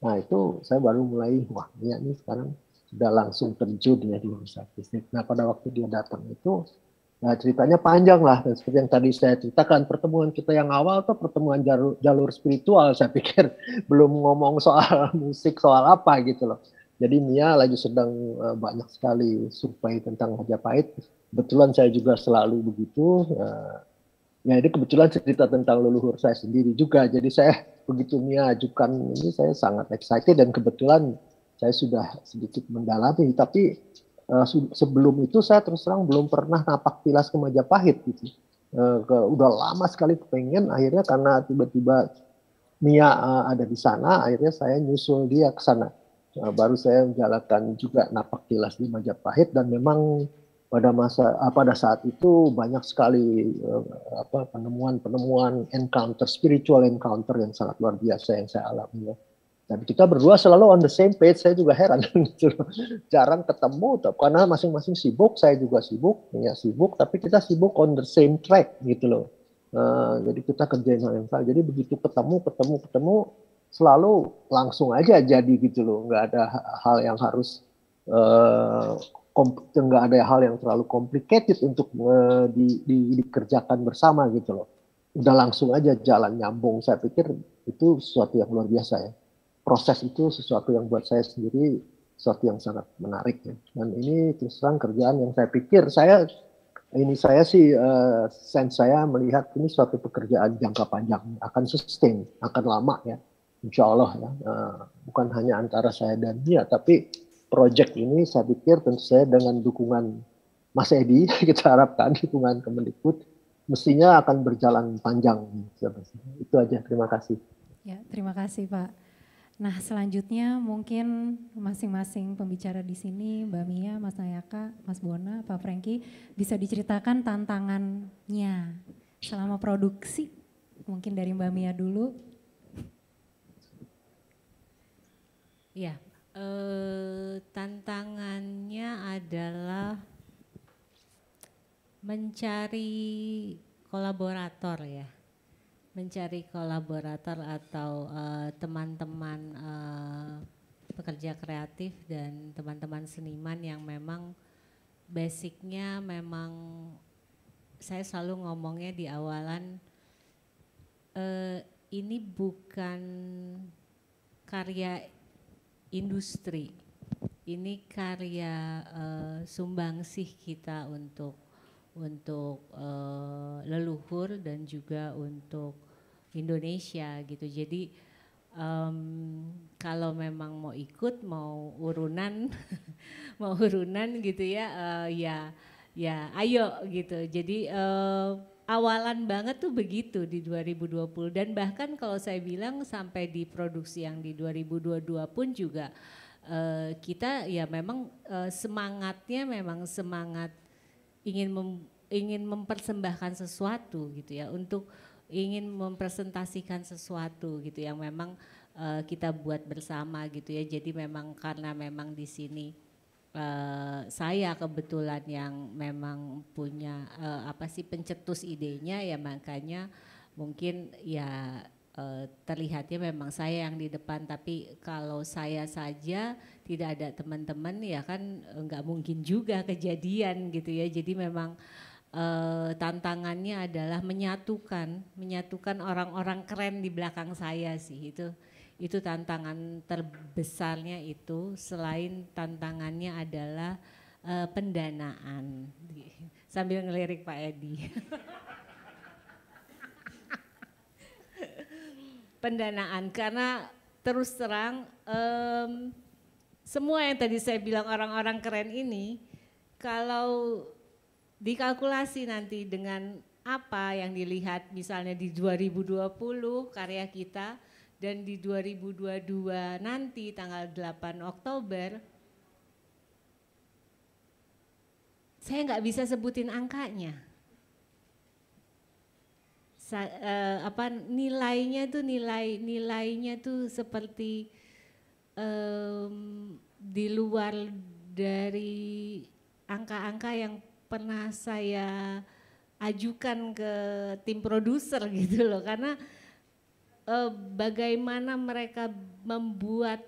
nah itu saya baru mulai wah Mia ini sekarang sudah langsung terjun ya di rumah sakit nah pada waktu dia datang itu Nah, ceritanya panjang lah. Dan seperti yang tadi saya ceritakan, pertemuan kita yang awal atau pertemuan jalur, jalur spiritual. Saya pikir belum ngomong soal musik, soal apa gitu loh. Jadi Mia lagi sedang eh, banyak sekali survei tentang Majapahit. Kebetulan saya juga selalu begitu. Uh, ya ini kebetulan cerita tentang leluhur saya sendiri juga. Jadi saya begitu Mia ajukan ini saya sangat excited dan kebetulan saya sudah sedikit mendalami. Tapi Eh, sebelum itu saya terus terang belum pernah napak tilas ke Majapahit gitu. Eh, ke, udah lama sekali pengen akhirnya karena tiba-tiba Mia eh, ada di sana akhirnya saya nyusul dia ke sana. baru saya menjalankan juga napak tilas di Majapahit dan memang pada masa pada saat itu banyak sekali apa penemuan-penemuan encounter spiritual encounter yang sangat luar biasa yang saya alami ya. Tapi kita berdua selalu on the same page, saya juga heran. Gitu Jarang ketemu, tuh. karena masing-masing sibuk, saya juga sibuk, ya sibuk, tapi kita sibuk on the same track gitu loh. Uh, jadi kita kerjain hal yang sama. Jadi begitu ketemu, ketemu, ketemu, selalu langsung aja jadi gitu loh. Nggak ada hal yang harus, uh, nggak ada hal yang terlalu complicated untuk uh, di, di, dikerjakan bersama gitu loh. Udah langsung aja jalan nyambung. Saya pikir itu sesuatu yang luar biasa ya proses itu sesuatu yang buat saya sendiri sesuatu yang sangat menarik ya. Dan ini terus terang kerjaan yang saya pikir saya ini saya sih uh, sense saya melihat ini suatu pekerjaan jangka panjang akan sustain akan lama ya Insya Allah ya uh, bukan hanya antara saya dan dia tapi project ini saya pikir tentu saya dengan dukungan Mas Edi kita harapkan dukungan Kemendikbud mestinya akan berjalan panjang itu aja terima kasih ya terima kasih Pak Nah, selanjutnya mungkin masing-masing pembicara di sini, Mbak Mia, Mas Nayaka, Mas Bona, Pak Franky, bisa diceritakan tantangannya selama produksi. Mungkin dari Mbak Mia dulu. Ya, eh, tantangannya adalah mencari kolaborator ya mencari kolaborator atau eh, teman-teman uh, uh, pekerja kreatif dan teman-teman seniman yang memang basicnya memang saya selalu ngomongnya di awalan uh, ini bukan karya industri ini karya uh, sumbangsih kita untuk untuk uh, leluhur dan juga untuk Indonesia gitu. Jadi um, kalau memang mau ikut mau urunan mau urunan gitu ya uh, ya ya ayo gitu. Jadi uh, awalan banget tuh begitu di 2020 dan bahkan kalau saya bilang sampai di produksi yang di 2022 pun juga uh, kita ya memang uh, semangatnya memang semangat ingin mem, ingin mempersembahkan sesuatu gitu ya untuk ingin mempresentasikan sesuatu gitu yang memang uh, kita buat bersama gitu ya. Jadi memang karena memang di sini uh, saya kebetulan yang memang punya uh, apa sih pencetus idenya ya makanya mungkin ya uh, terlihatnya memang saya yang di depan tapi kalau saya saja tidak ada teman-teman ya kan eh, nggak mungkin juga kejadian gitu ya. Jadi memang e, tantangannya adalah menyatukan, menyatukan orang-orang keren di belakang saya sih itu itu tantangan terbesarnya itu selain tantangannya adalah uh, pendanaan sambil ngelirik Pak Edi pendanaan karena terus terang um, semua yang tadi saya bilang orang-orang keren ini, kalau dikalkulasi nanti dengan apa yang dilihat misalnya di 2020 karya kita dan di 2022 nanti tanggal 8 Oktober saya nggak bisa sebutin angkanya Sa, uh, apa nilainya tuh nilai nilainya tuh seperti um, di luar dari angka-angka yang pernah saya ajukan ke tim produser gitu loh karena uh, bagaimana mereka membuat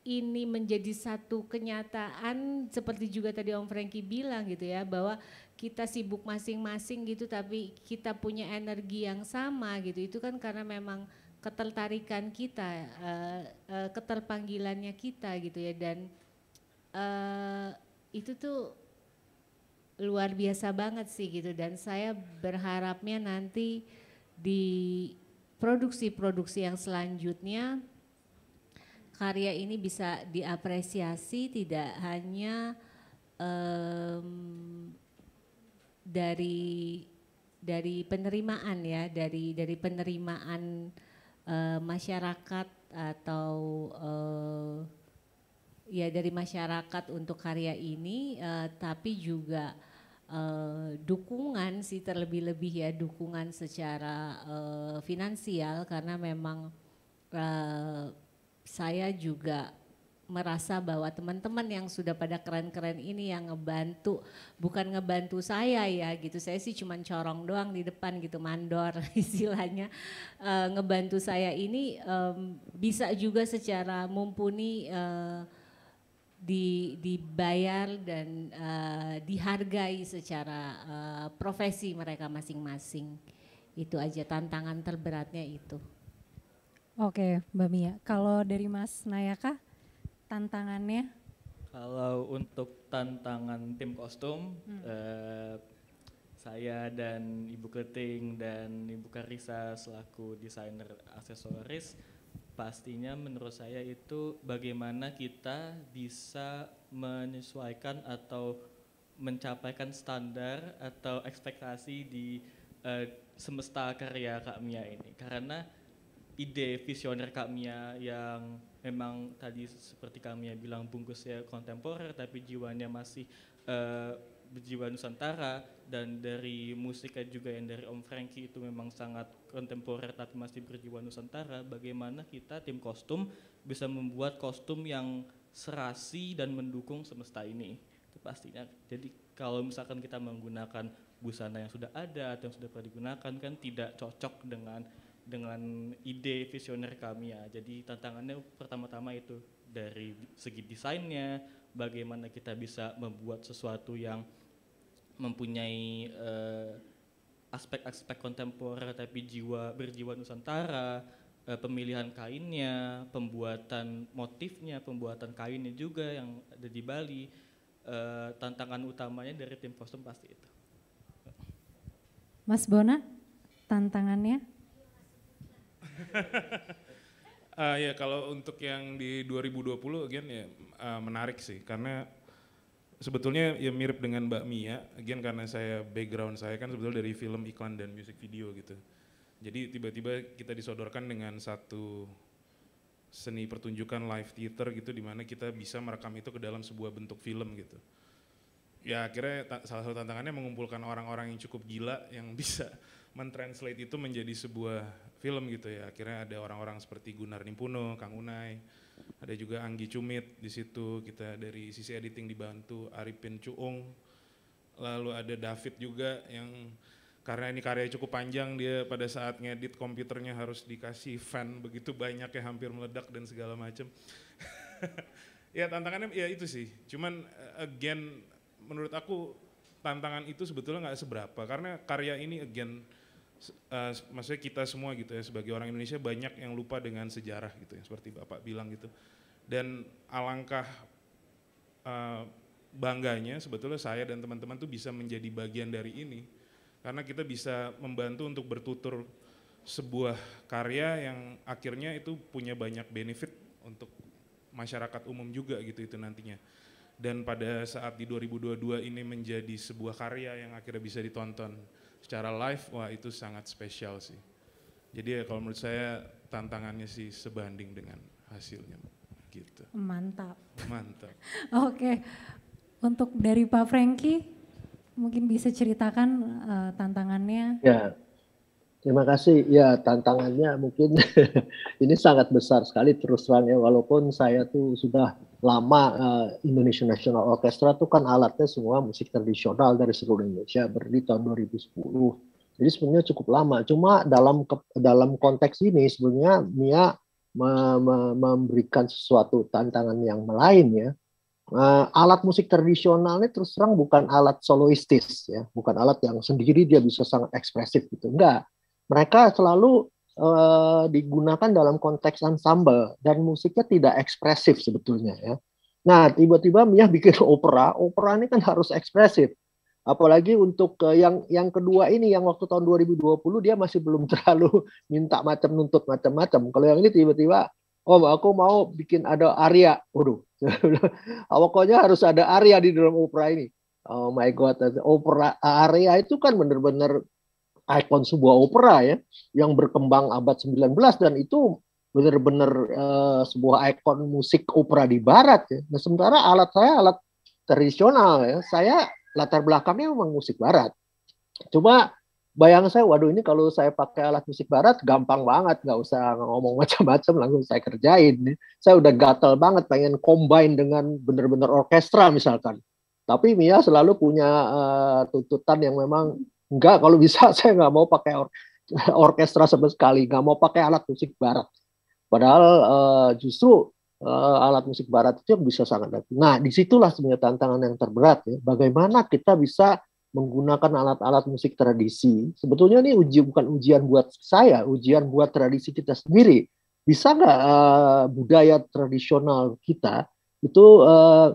ini menjadi satu kenyataan seperti juga tadi Om Franky bilang gitu ya bahwa kita sibuk masing-masing gitu tapi kita punya energi yang sama gitu itu kan karena memang ketertarikan kita, uh, uh, keterpanggilannya kita gitu ya dan uh, itu tuh luar biasa banget sih gitu dan saya berharapnya nanti di produksi-produksi yang selanjutnya karya ini bisa diapresiasi tidak hanya um, dari dari penerimaan ya dari dari penerimaan uh, masyarakat atau uh, ya dari masyarakat untuk karya ini uh, tapi juga uh, dukungan sih terlebih-lebih ya dukungan secara uh, finansial karena memang uh, saya juga merasa bahwa teman-teman yang sudah pada keren-keren ini yang ngebantu bukan ngebantu saya ya gitu saya sih cuma corong doang di depan gitu mandor istilahnya e, ngebantu saya ini e, bisa juga secara mumpuni e, di, dibayar dan e, dihargai secara e, profesi mereka masing-masing itu aja tantangan terberatnya itu. Oke, Mbak Mia. Kalau dari Mas Nayaka, tantangannya? Kalau untuk tantangan tim kostum, hmm. eh, saya dan Ibu Keting dan Ibu Karisa selaku desainer aksesoris, pastinya menurut saya itu bagaimana kita bisa menyesuaikan atau mencapaikan standar atau ekspektasi di uh, semesta karya Kak Mia ini. Karena ide visioner Kak Mia yang memang tadi seperti kami yang bilang bungkusnya kontemporer tapi jiwanya masih uh, jiwa Nusantara dan dari musiknya juga yang dari Om Franky itu memang sangat kontemporer tapi masih berjiwa Nusantara. Bagaimana kita tim kostum bisa membuat kostum yang serasi dan mendukung semesta ini? Itu pastinya. Jadi kalau misalkan kita menggunakan busana yang sudah ada atau yang sudah pernah digunakan kan tidak cocok dengan dengan ide visioner kami ya. Jadi tantangannya pertama-tama itu dari segi desainnya, bagaimana kita bisa membuat sesuatu yang mempunyai eh, aspek-aspek uh, kontemporer tapi jiwa berjiwa Nusantara, uh, pemilihan kainnya, pembuatan motifnya, pembuatan kainnya juga yang ada di Bali. Uh, tantangan utamanya dari tim kostum pasti itu. Mas Bona, tantangannya uh, ya kalau untuk yang di 2020 again ya uh, menarik sih karena sebetulnya ya mirip dengan Mbak Mia again karena saya background saya kan sebetulnya dari film iklan dan music video gitu jadi tiba-tiba kita disodorkan dengan satu seni pertunjukan live theater gitu di mana kita bisa merekam itu ke dalam sebuah bentuk film gitu ya akhirnya salah satu tantangannya mengumpulkan orang-orang yang cukup gila yang bisa mentranslate itu menjadi sebuah film gitu ya. Akhirnya ada orang-orang seperti Gunar Nimpuno, Kang Unai, ada juga Anggi Cumit di situ. Kita dari sisi editing dibantu Arifin Cuong. Lalu ada David juga yang karena ini karya cukup panjang dia pada saat ngedit komputernya harus dikasih fan begitu banyak ya hampir meledak dan segala macam. ya tantangannya ya itu sih. Cuman eh, again menurut aku tantangan itu sebetulnya nggak seberapa karena karya ini again Eh, maksudnya kita semua gitu ya sebagai orang Indonesia banyak yang lupa dengan sejarah gitu ya seperti Bapak bilang gitu. Dan alangkah uh, bangganya sebetulnya saya dan teman-teman tuh bisa menjadi bagian dari ini karena kita bisa membantu untuk bertutur sebuah karya yang akhirnya itu punya banyak benefit untuk masyarakat umum juga gitu itu nantinya. Dan pada saat di 2022 ini menjadi sebuah karya yang akhirnya bisa ditonton secara live wah itu sangat spesial sih. Jadi ya kalau menurut saya tantangannya sih sebanding dengan hasilnya gitu. Mantap. Mantap. Oke. Untuk dari Pak Franky mungkin bisa ceritakan uh, tantangannya. Ya. Terima kasih. Ya, tantangannya mungkin ini sangat besar sekali terus terang ya. Walaupun saya tuh sudah lama uh, Indonesian National Orchestra tuh kan alatnya semua musik tradisional dari seluruh Indonesia berdiri tahun 2010. Jadi sebenarnya cukup lama. Cuma dalam dalam konteks ini sebenarnya Mia me, me, memberikan sesuatu tantangan yang lain ya. Uh, alat musik tradisionalnya terus terang bukan alat soloistis ya, bukan alat yang sendiri dia bisa sangat ekspresif gitu. Enggak mereka selalu uh, digunakan dalam konteks ensemble dan musiknya tidak ekspresif sebetulnya ya. Nah, tiba-tiba Mia bikin opera, opera ini kan harus ekspresif. Apalagi untuk uh, yang yang kedua ini yang waktu tahun 2020 dia masih belum terlalu minta macam nuntut macam-macam. Kalau yang ini tiba-tiba oh, aku mau bikin ada Arya. Waduh, pokoknya harus ada Arya di dalam opera ini. Oh my God, opera Arya itu kan benar-benar ikon sebuah opera ya yang berkembang abad 19 dan itu benar-benar uh, sebuah ikon musik opera di barat ya. Nah, sementara alat saya alat tradisional ya. Saya latar belakangnya memang musik barat. Cuma bayang saya, waduh ini kalau saya pakai alat musik barat gampang banget, nggak usah ngomong macam-macam, langsung saya kerjain. Ya. Saya udah gatel banget pengen combine dengan benar-benar orkestra misalkan. Tapi Mia selalu punya uh, tuntutan yang memang Enggak, kalau bisa saya nggak mau pakai or orkestra sama sekali, nggak mau pakai alat musik barat. Padahal uh, justru uh, alat musik barat itu yang bisa sangat baik. Nah, disitulah sebenarnya tantangan yang terberat ya. Bagaimana kita bisa menggunakan alat-alat musik tradisi. Sebetulnya ini uji bukan ujian buat saya, ujian buat tradisi kita sendiri. Bisa nggak uh, budaya tradisional kita itu uh,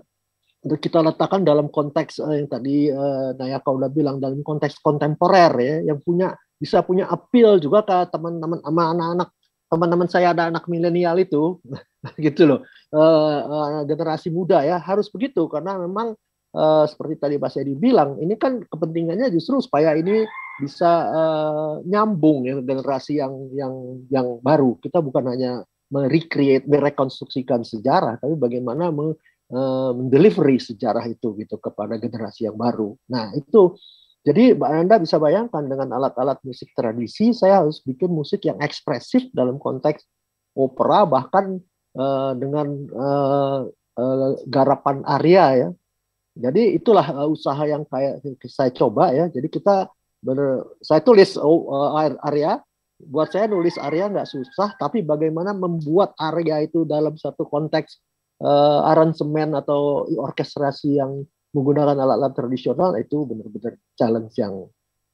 untuk kita letakkan dalam konteks uh, yang tadi uh, Naya Kaula bilang dalam konteks kontemporer ya yang punya bisa punya appeal juga ke teman-teman sama anak-anak teman-teman saya ada anak milenial itu gitu loh uh, uh, generasi muda ya harus begitu karena memang uh, seperti tadi Mas Edi bilang ini kan kepentingannya justru supaya ini bisa uh, nyambung ya generasi yang yang yang baru kita bukan hanya merecreate merekonstruksikan sejarah tapi bagaimana mendelivery eh, sejarah itu gitu kepada generasi yang baru. Nah itu jadi mbak Anda bisa bayangkan dengan alat-alat musik tradisi saya harus bikin musik yang ekspresif dalam konteks opera bahkan uh, dengan uh, uh, garapan Arya ya. Jadi itulah uh, usaha yang kayak saya coba ya. Jadi kita bener saya tulis uh, buat saya nulis aria nggak susah tapi bagaimana membuat aria itu dalam satu konteks uh, aransemen atau orkestrasi yang menggunakan alat-alat tradisional itu benar-benar challenge yang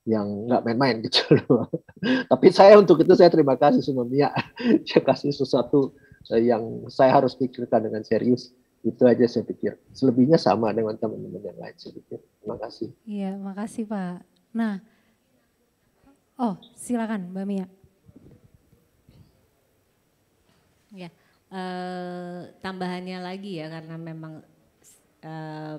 yang nggak main-main gitu loh. Tapi saya untuk itu saya terima kasih sama Mia. Dia kasih sesuatu eh, yang saya harus pikirkan dengan serius. Itu aja saya pikir. Selebihnya sama dengan teman-teman yang lain saya pikir. Terima kasih. Iya, kasih Pak. Nah, oh silakan Mbak Mia. Eh, tambahannya lagi ya karena memang uh,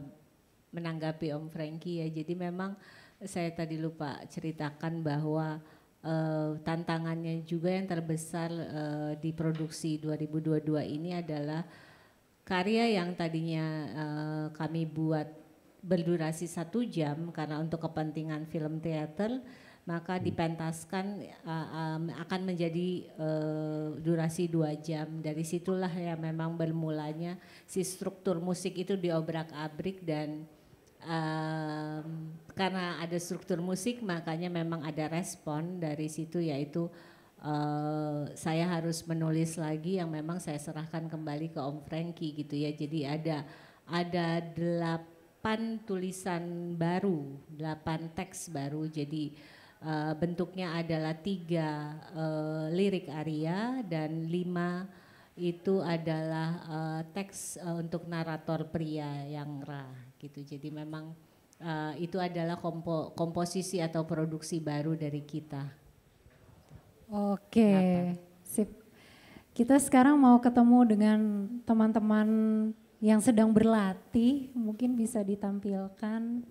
menanggapi Om Frankie ya. Jadi memang saya tadi lupa ceritakan bahwa uh, tantangannya juga yang terbesar uh, di produksi 2022 ini adalah karya yang tadinya uh, kami buat berdurasi satu jam karena untuk kepentingan film teater maka dipentaskan uh, um, akan menjadi uh, durasi dua jam. Dari situlah ya memang bermulanya si struktur musik itu diobrak-abrik dan um, karena ada struktur musik makanya memang ada respon dari situ yaitu uh, saya harus menulis lagi yang memang saya serahkan kembali ke Om Franky gitu ya. Jadi ada ada delapan tulisan baru, delapan teks baru. Jadi Eh, bentuknya adalah tiga uh, lirik aria dan lima itu adalah uh, teks uh, untuk narator pria yang ra gitu. Jadi memang uh, itu adalah kompo komposisi atau produksi baru dari kita. Oke, Kenapa? sip. Kita sekarang mau ketemu dengan teman-teman yang sedang berlatih, mungkin bisa ditampilkan.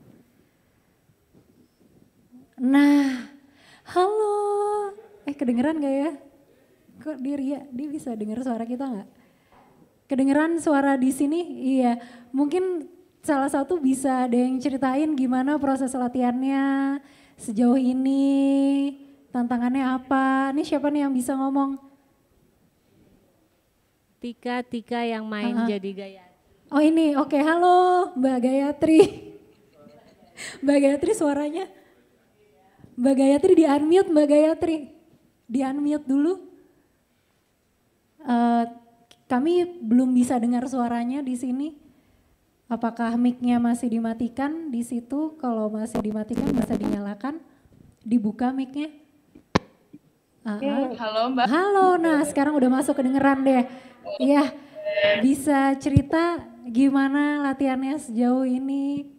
Nah, halo. Eh kedengeran gak ya? Kok dia Ria, dia bisa denger suara kita gak? Kedengeran suara di sini? Iya. Mungkin salah satu bisa ada yang ceritain gimana proses latihannya sejauh ini, tantangannya apa? Ini siapa nih yang bisa ngomong? Tika, Tika yang main uh -huh. jadi gaya. Oh ini, oke okay. halo Mbak Gayatri. Mbak Gayatri suaranya Mbak Gayatri di unmute Mbak Gayatri. Di unmute dulu. Uh, kami belum bisa dengar suaranya di sini. Apakah mic-nya masih dimatikan di situ? Kalau masih dimatikan bisa dinyalakan. Dibuka mic-nya. Uh Halo Mbak. Halo, nah sekarang udah masuk kedengeran deh. Iya, bisa cerita gimana latihannya sejauh ini?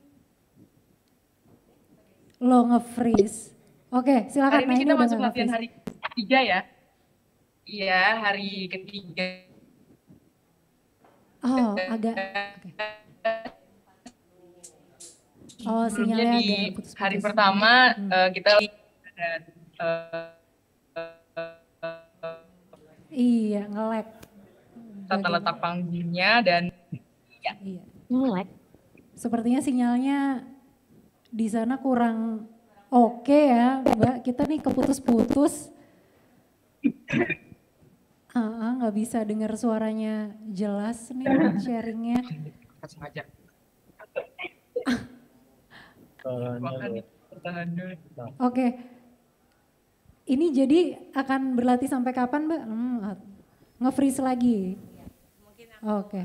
Lo nge-freeze. Oke, silakan. Hari ini nah, kita masuk latihan hari ketiga ya. Iya, hari ketiga. Oh, agak. Okay. Oh, sinyalnya di agak putus -putus. hari pertama hmm. uh, kita uh, Iya, ngelek. Tata letak panggungnya dan ya. Iya. Ngelek. Sepertinya sinyalnya di sana kurang Oke ya, Mbak. Kita nih keputus-putus. Ah, nggak bisa dengar suaranya jelas nih sharingnya. Oke. Ini jadi akan berlatih sampai kapan, Mbak? Hmm, Nge-freeze lagi. Iya, Oke. Okay.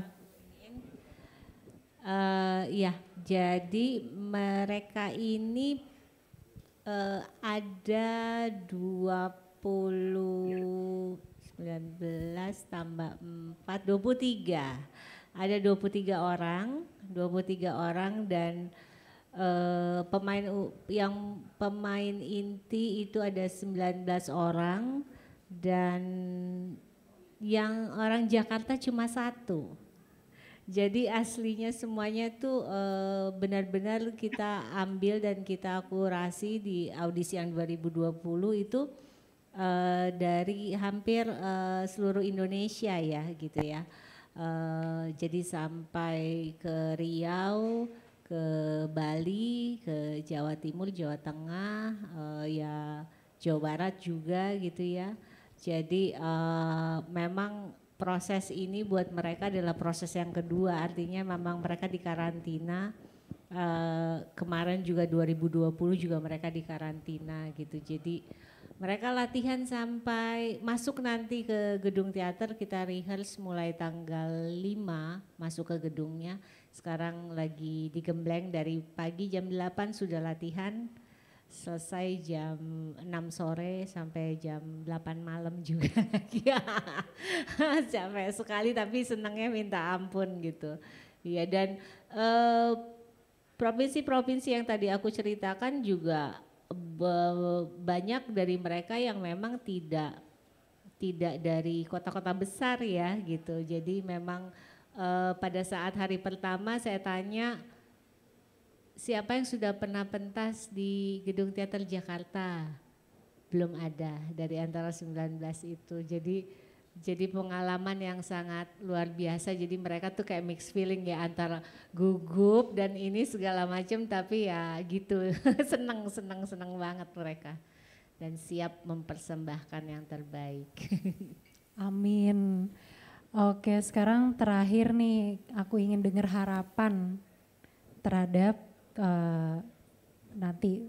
Uh, ya, jadi mereka ini uh, ada 20 19 tambah 4 23. Ada 23 orang, 23 orang dan uh, pemain yang pemain inti itu ada 19 orang dan yang orang Jakarta cuma satu. Jadi aslinya semuanya tuh eh, benar-benar kita ambil dan kita akurasi di audisi yang 2020 itu eh, dari hampir eh, seluruh Indonesia ya gitu ya. jadi sampai ke Riau, ke Bali, ke Jawa Timur, Jawa Tengah, ya Jawa Barat juga gitu ya. Jadi uh, memang proses ini buat mereka adalah proses yang kedua artinya memang mereka di karantina uh, eh, kemarin juga 2020 juga mereka di karantina gitu jadi mereka latihan sampai masuk nanti ke gedung teater kita rehearse mulai tanggal 5 masuk ke gedungnya sekarang lagi digembleng dari pagi jam 8 sudah latihan selesai jam 6 sore sampai jam 8 malam juga iya. capek sekali tapi senangnya minta ampun gitu ya dan eh, provinsi-provinsi uh, yang tadi aku ceritakan juga banyak dari mereka yang memang tidak tidak dari kota-kota besar ya gitu jadi memang eh, pada saat hari pertama saya tanya siapa yang sudah pernah pentas di Gedung Teater Jakarta? Belum ada dari antara 19 itu. Jadi jadi pengalaman yang sangat luar biasa. Jadi mereka tuh kayak mix feeling ya antara gugup dan ini segala macam tapi ya gitu. seneng seneng seneng banget mereka dan siap mempersembahkan yang terbaik. Amin. Oke, sekarang terakhir nih aku ingin dengar harapan terhadap uh, nanti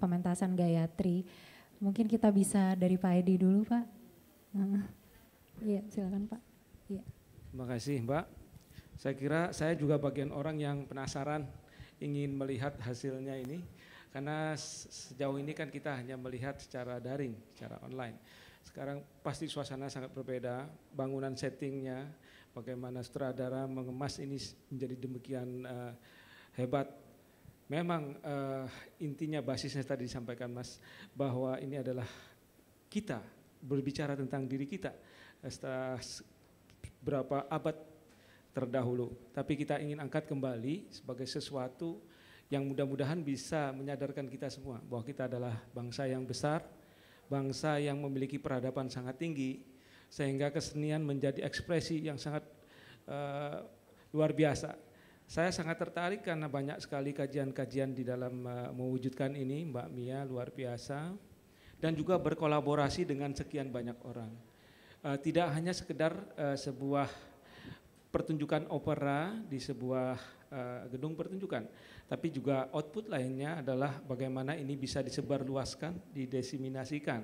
pementasan Gayatri. Mungkin kita bisa dari Pak Edi dulu Pak. Iya uh, silakan Pak. Ya. Terima kasih Mbak. Saya kira saya juga bagian orang yang penasaran ingin melihat hasilnya ini karena sejauh ini kan kita hanya melihat secara daring, secara online. Sekarang pasti suasana sangat berbeda, bangunan settingnya, bagaimana sutradara mengemas ini menjadi demikian uh, hebat memang uh, intinya basisnya tadi disampaikan Mas bahwa ini adalah kita berbicara tentang diri kita setelah berapa abad terdahulu. Tapi kita ingin angkat kembali sebagai sesuatu yang mudah-mudahan bisa menyadarkan kita semua bahwa kita adalah bangsa yang besar, bangsa yang memiliki peradaban sangat tinggi, sehingga kesenian menjadi ekspresi yang sangat uh, luar biasa saya sangat tertarik karena banyak sekali kajian-kajian di dalam uh, mewujudkan ini, Mbak Mia luar biasa, dan juga berkolaborasi dengan sekian banyak orang. Uh, tidak hanya sekedar uh, sebuah pertunjukan opera di sebuah uh, gedung pertunjukan, tapi juga output lainnya adalah bagaimana ini bisa disebarluaskan, didesiminasikan,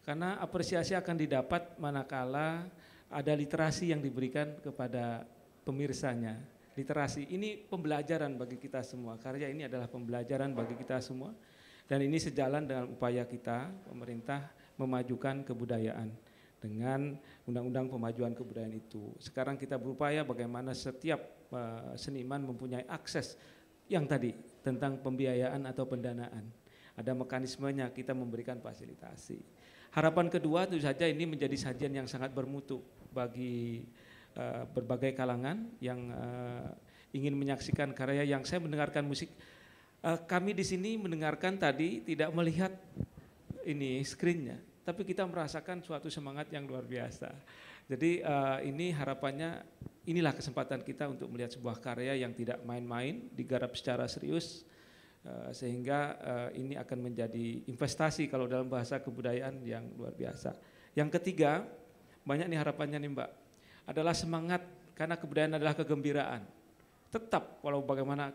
Karena apresiasi akan didapat manakala ada literasi yang diberikan kepada pemirsanya literasi. Ini pembelajaran bagi kita semua. Karya ini adalah pembelajaran bagi kita semua. Dan ini sejalan dengan upaya kita, pemerintah, memajukan kebudayaan dengan undang-undang pemajuan kebudayaan itu. Sekarang kita berupaya bagaimana setiap eh, seniman mempunyai akses yang tadi tentang pembiayaan atau pendanaan. Ada mekanismenya kita memberikan fasilitasi. Harapan kedua tentu saja ini menjadi sajian yang sangat bermutu bagi Eh, berbagai kalangan yang uh, ingin menyaksikan karya yang saya mendengarkan musik. Uh, kami di sini mendengarkan tadi tidak melihat ini screennya, tapi kita merasakan suatu semangat yang luar biasa. Jadi uh, ini harapannya inilah kesempatan kita untuk melihat sebuah karya yang tidak main-main, digarap secara serius, uh, sehingga uh, ini akan menjadi investasi kalau dalam bahasa kebudayaan yang luar biasa. Yang ketiga, banyak nih harapannya nih Mbak, adalah semangat karena kebudayaan adalah kegembiraan. Tetap walau bagaimana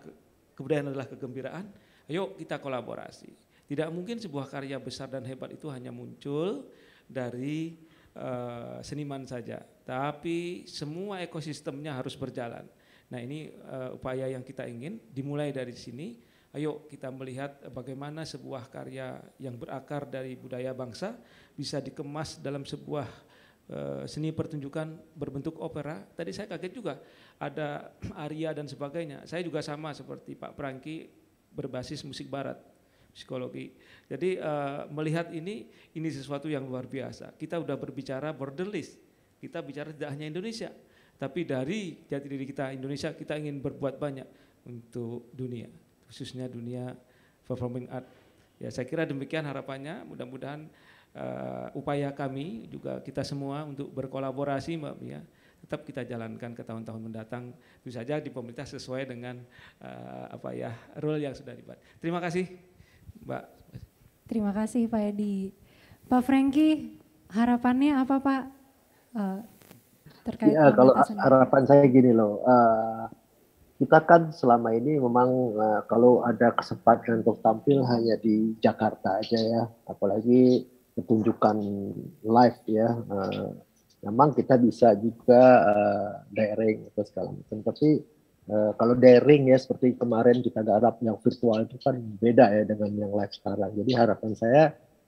kebudayaan adalah kegembiraan, ayo kita kolaborasi. Tidak mungkin sebuah karya besar dan hebat itu hanya muncul dari uh, seniman saja, tapi semua ekosistemnya harus berjalan. Nah, ini uh, upaya yang kita ingin dimulai dari sini. Ayo kita melihat bagaimana sebuah karya yang berakar dari budaya bangsa bisa dikemas dalam sebuah Eh, seni pertunjukan berbentuk opera. Tadi saya kaget juga ada aria dan sebagainya. Saya juga sama seperti Pak Prangki berbasis musik barat, psikologi. Jadi uh, melihat ini ini sesuatu yang luar biasa. Kita sudah berbicara borderless. Kita bicara tidak hanya Indonesia, tapi dari jati diri kita Indonesia kita ingin berbuat banyak untuk dunia, khususnya dunia performing art. Ya, saya kira demikian harapannya. Mudah-mudahan uh, upaya kami juga kita semua untuk berkolaborasi Mbak Mia ya. tetap kita jalankan ke tahun-tahun mendatang itu saja di pemerintah sesuai dengan uh, apa ya role yang sudah dibuat. Terima kasih Mbak. Terima kasih Pak Edi. Pak Franky harapannya apa Pak uh, terkait? Ya, kalau harapan saya gini loh. Uh, kita kan selama ini memang uh, kalau ada kesempatan untuk tampil hanya di Jakarta aja ya, apalagi pertunjukan live ya. Uh, memang kita bisa juga uh, daring atau segala macam. Tapi uh, kalau daring ya seperti kemarin kita garap yang virtual itu kan beda ya dengan yang live sekarang. Jadi harapan saya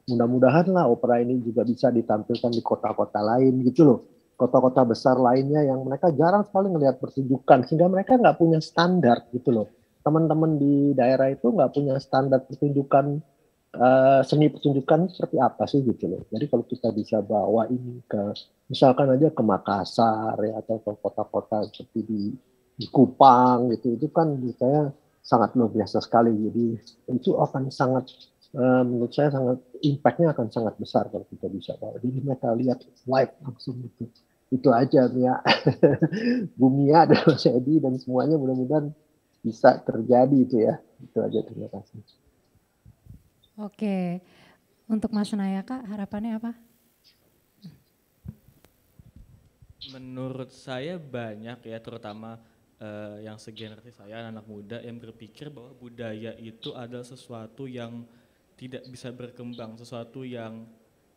mudah-mudahan lah opera ini juga bisa ditampilkan di kota-kota lain gitu loh kota-kota besar lainnya yang mereka jarang sekali melihat pertunjukan sehingga mereka nggak punya standar gitu loh teman-teman di daerah itu nggak punya standar pertunjukan uh, seni pertunjukan seperti apa sih gitu loh. Jadi kalau kita bisa bawa ini ke misalkan aja ke Makassar ya atau ke kota-kota seperti di, di Kupang gitu itu kan menurut saya sangat luar biasa sekali. Jadi itu akan sangat eh, menurut saya sangat impactnya akan sangat besar kalau kita bisa bawa. Jadi mereka lihat live langsung gitu. Itu aja ya. Bumia ya, dan Mas Edi dan semuanya mudah-mudahan bisa terjadi itu ya. Itu aja terima kasih. Oke, untuk Mas Naya Kak harapannya apa? Menurut saya banyak ya, terutama uh, yang segenerasi saya anak, anak muda yang berpikir bahwa budaya itu adalah sesuatu yang tidak bisa berkembang, sesuatu yang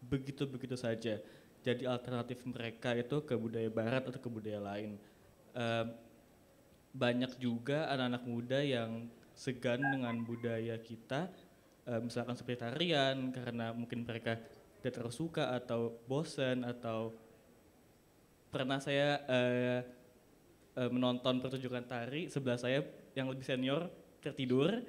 begitu-begitu saja. Jadi alternatif mereka itu ke budaya barat atau ke budaya lain. Uh, banyak juga anak-anak muda yang segan dengan budaya kita, Eh, misalkan misalkan tarian karena mungkin mereka tidak terlalu suka atau bosen atau pernah saya uh, uh, menonton pertunjukan tari sebelah saya yang lebih senior tertidur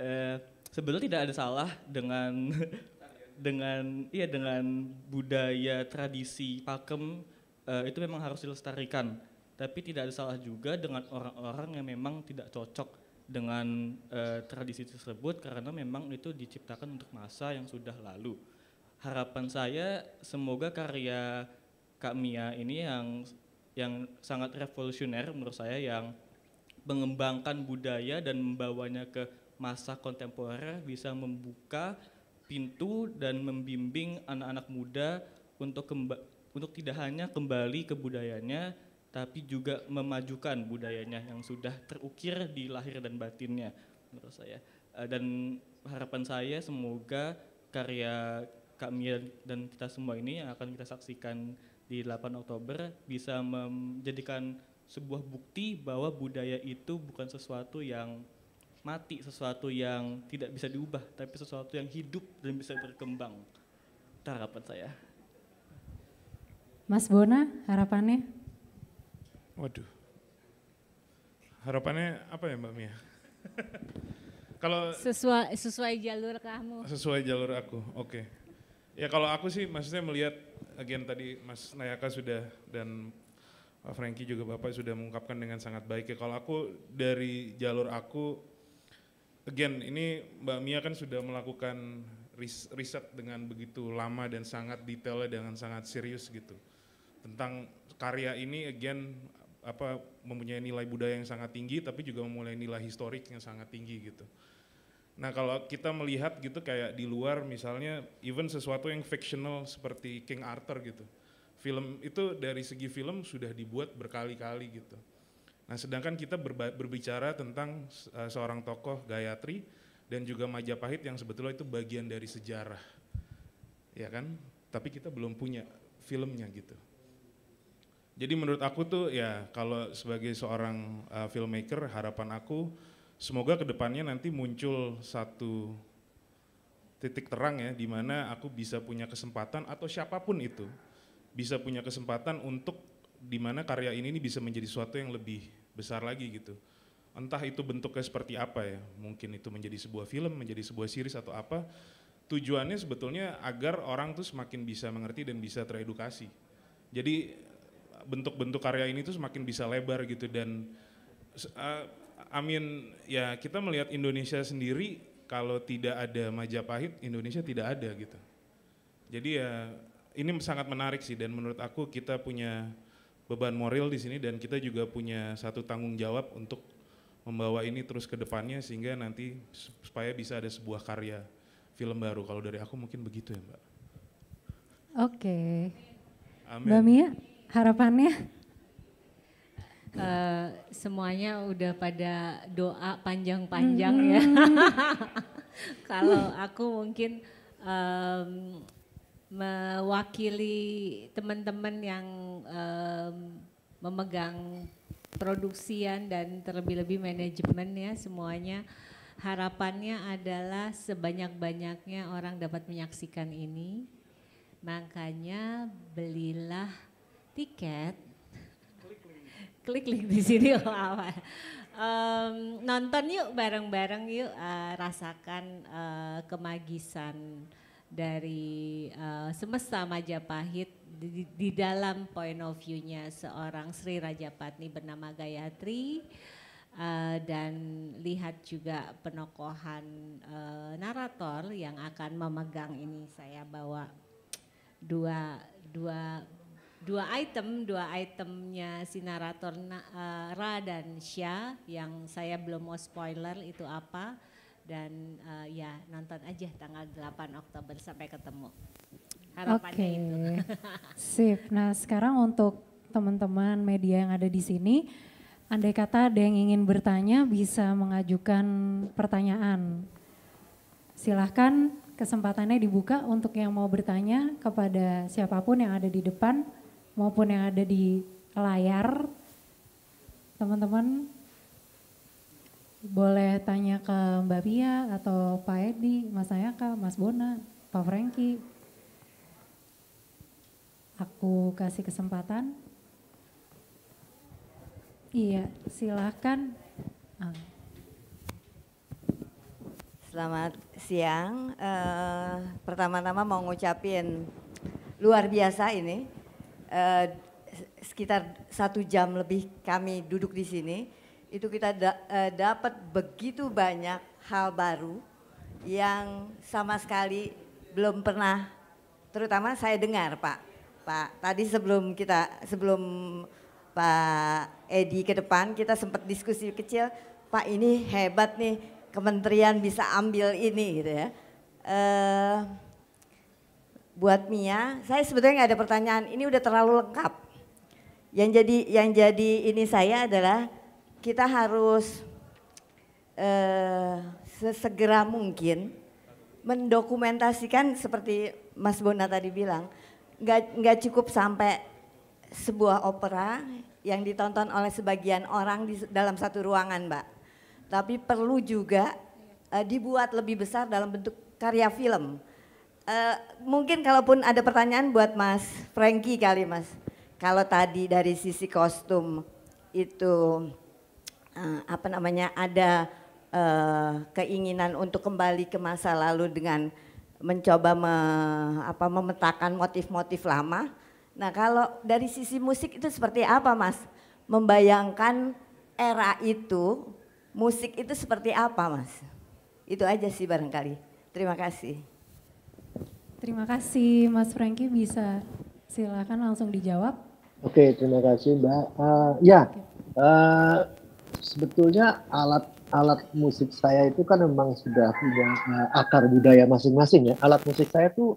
uh, sebetulnya tidak ada salah dengan dengan iya dengan budaya tradisi pakem uh, itu memang harus dilestarikan tapi tidak ada salah juga dengan orang-orang yang memang tidak cocok dengan eh, tradisi tersebut karena memang itu diciptakan untuk masa yang sudah lalu. Harapan saya semoga karya Kak Mia ini yang yang sangat revolusioner menurut saya yang mengembangkan budaya dan membawanya ke masa kontemporer bisa membuka pintu dan membimbing anak-anak muda untuk untuk tidak hanya kembali ke budayanya tapi juga memajukan budayanya yang sudah terukir di lahir dan batinnya menurut saya. Eh, dan harapan saya semoga karya kami dan kita semua ini yang akan kita saksikan di 8 Oktober bisa menjadikan sebuah bukti bahwa budaya itu bukan sesuatu yang mati, sesuatu yang tidak bisa diubah, tapi sesuatu yang hidup dan bisa berkembang. Itu harapan saya. Mas Bona, harapannya? Waduh. Harapannya apa ya Mbak Mia? kalau sesuai sesuai jalur kamu. Sesuai jalur aku. Oke. Okay. Ya kalau aku sih maksudnya melihat agen tadi Mas Nayaka sudah dan Pak Franky juga Bapak sudah mengungkapkan dengan sangat baik ya. Kalau aku dari jalur aku agen ini Mbak Mia kan sudah melakukan riset dengan begitu lama dan sangat detailnya dengan sangat serius gitu. Tentang karya ini again apa mempunyai nilai budaya yang sangat tinggi tapi juga memulai nilai historik yang sangat tinggi gitu. Nah kalau kita melihat gitu kayak di luar misalnya even sesuatu yang fictional seperti King Arthur gitu. Film itu dari segi film sudah dibuat berkali-kali gitu. Nah sedangkan kita berbicara tentang e, seorang tokoh Gayatri dan juga Majapahit yang sebetulnya itu bagian dari sejarah. Ya kan? Tapi kita belum punya filmnya gitu. Jadi menurut aku tuh ya kalau sebagai seorang uh, filmmaker harapan aku semoga kedepannya nanti muncul satu titik terang ya di mana aku bisa punya kesempatan atau siapapun itu bisa punya kesempatan untuk di mana karya ini, ini bisa menjadi suatu yang lebih besar lagi gitu. Entah itu bentuknya seperti apa ya, mungkin itu menjadi sebuah film, menjadi sebuah series atau apa. Tujuannya sebetulnya agar orang tuh semakin bisa mengerti dan bisa teredukasi. Jadi bentuk-bentuk karya ini tuh semakin bisa lebar gitu dan uh, I mean ya kita melihat Indonesia sendiri kalau tidak ada Majapahit Indonesia tidak ada gitu. Jadi ya ini sangat menarik sih dan menurut aku kita punya beban moral di sini dan kita juga punya satu tanggung jawab untuk membawa ini terus ke depannya sehingga nanti supaya bisa ada sebuah karya film baru. Kalau dari aku mungkin begitu ya Mbak. Oke. Okay. Amin. Mbak Mia? harapannya? Uh, semuanya udah pada doa panjang-panjang ya. hmm. ya. Kalau aku mungkin um, mewakili teman-teman yang um, memegang produksian dan terlebih-lebih manajemen ya semuanya harapannya adalah sebanyak-banyaknya orang dapat menyaksikan ini makanya belilah tiket klik link di sini oh awal. Um, nonton yuk bareng-bareng yuk uh, rasakan uh, kemagisan dari uh, semesta Majapahit di, di dalam point of view-nya seorang Sri Rajapatni bernama Gayatri uh, dan lihat juga penokohan uh, narator yang akan memegang ini saya bawa dua dua dua item, dua itemnya si narator eh, Ra dan Sya yang saya belum mau spoiler itu apa dan uh, ya nonton aja tanggal 8 Oktober sampai ketemu. Harapannya okay. itu. Sip. Nah, sekarang untuk teman-teman media yang ada di sini andai kata ada yang ingin bertanya bisa mengajukan pertanyaan. Silahkan kesempatannya dibuka untuk yang mau bertanya kepada siapapun yang ada di depan maupun yang ada di layar. Teman-teman boleh tanya ke Mbak Pia atau Pak Edi, Mas Ayaka, Mas Bona, Pak Franky. Aku kasih kesempatan. Iya, silahkan. Selamat siang. Uh, Pertama-tama mau ngucapin luar biasa ini Eh, sekitar satu jam lebih kami duduk di sini, itu kita da eh, dapat begitu banyak hal baru yang sama sekali belum pernah, terutama saya dengar Pak, Pak tadi sebelum kita sebelum Pak Edi ke depan kita sempat diskusi kecil, Pak ini hebat nih kementerian bisa ambil ini gitu ya. Uh, buat Mia. Saya sebetulnya nggak ada pertanyaan. Ini udah terlalu lengkap. Yang jadi yang jadi ini saya adalah kita harus uh, sesegera mungkin mendokumentasikan seperti Mas Bona tadi bilang, nggak nggak cukup sampai sebuah opera yang ditonton oleh sebagian orang di dalam satu ruangan, Mbak. Tapi perlu juga uh, dibuat lebih besar dalam bentuk karya film Eh, mungkin kalaupun ada pertanyaan buat Mas Frankie kali Mas. Kalau tadi dari sisi kostum itu uh, apa namanya ada uh, keinginan untuk kembali ke masa lalu dengan mencoba me, apa memetakan motif-motif lama. Nah kalau dari sisi musik itu seperti apa Mas? Membayangkan era itu musik itu seperti apa Mas? Itu aja sih barangkali. Terima kasih. Terima kasih Mas Franky bisa silakan langsung dijawab. Oke, terima kasih Mbak. Uh, ya, uh, sebetulnya alat alat musik saya itu kan memang sudah punya uh, akar budaya masing-masing ya. Alat musik saya itu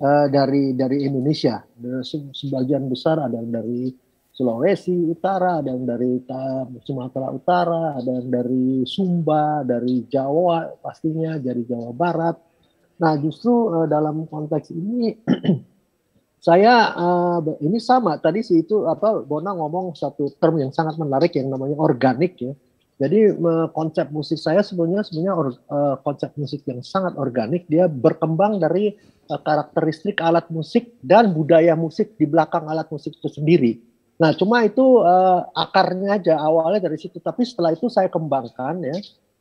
uh, dari dari Indonesia. Nah, sebagian besar ada yang dari Sulawesi Utara, ada yang dari Sumatera Utara, ada yang dari Sumba, dari Jawa pastinya, dari Jawa Barat Nah, justru uh, dalam konteks ini saya uh, ini sama tadi si itu apa Bona ngomong satu term yang sangat menarik yang namanya organik ya. Jadi uh, konsep musik saya sebenarnya sebenarnya uh, konsep musik yang sangat organik dia berkembang dari uh, karakteristik alat musik dan budaya musik di belakang alat musik itu sendiri. Nah, cuma itu uh, akarnya aja awalnya dari situ tapi setelah itu saya kembangkan ya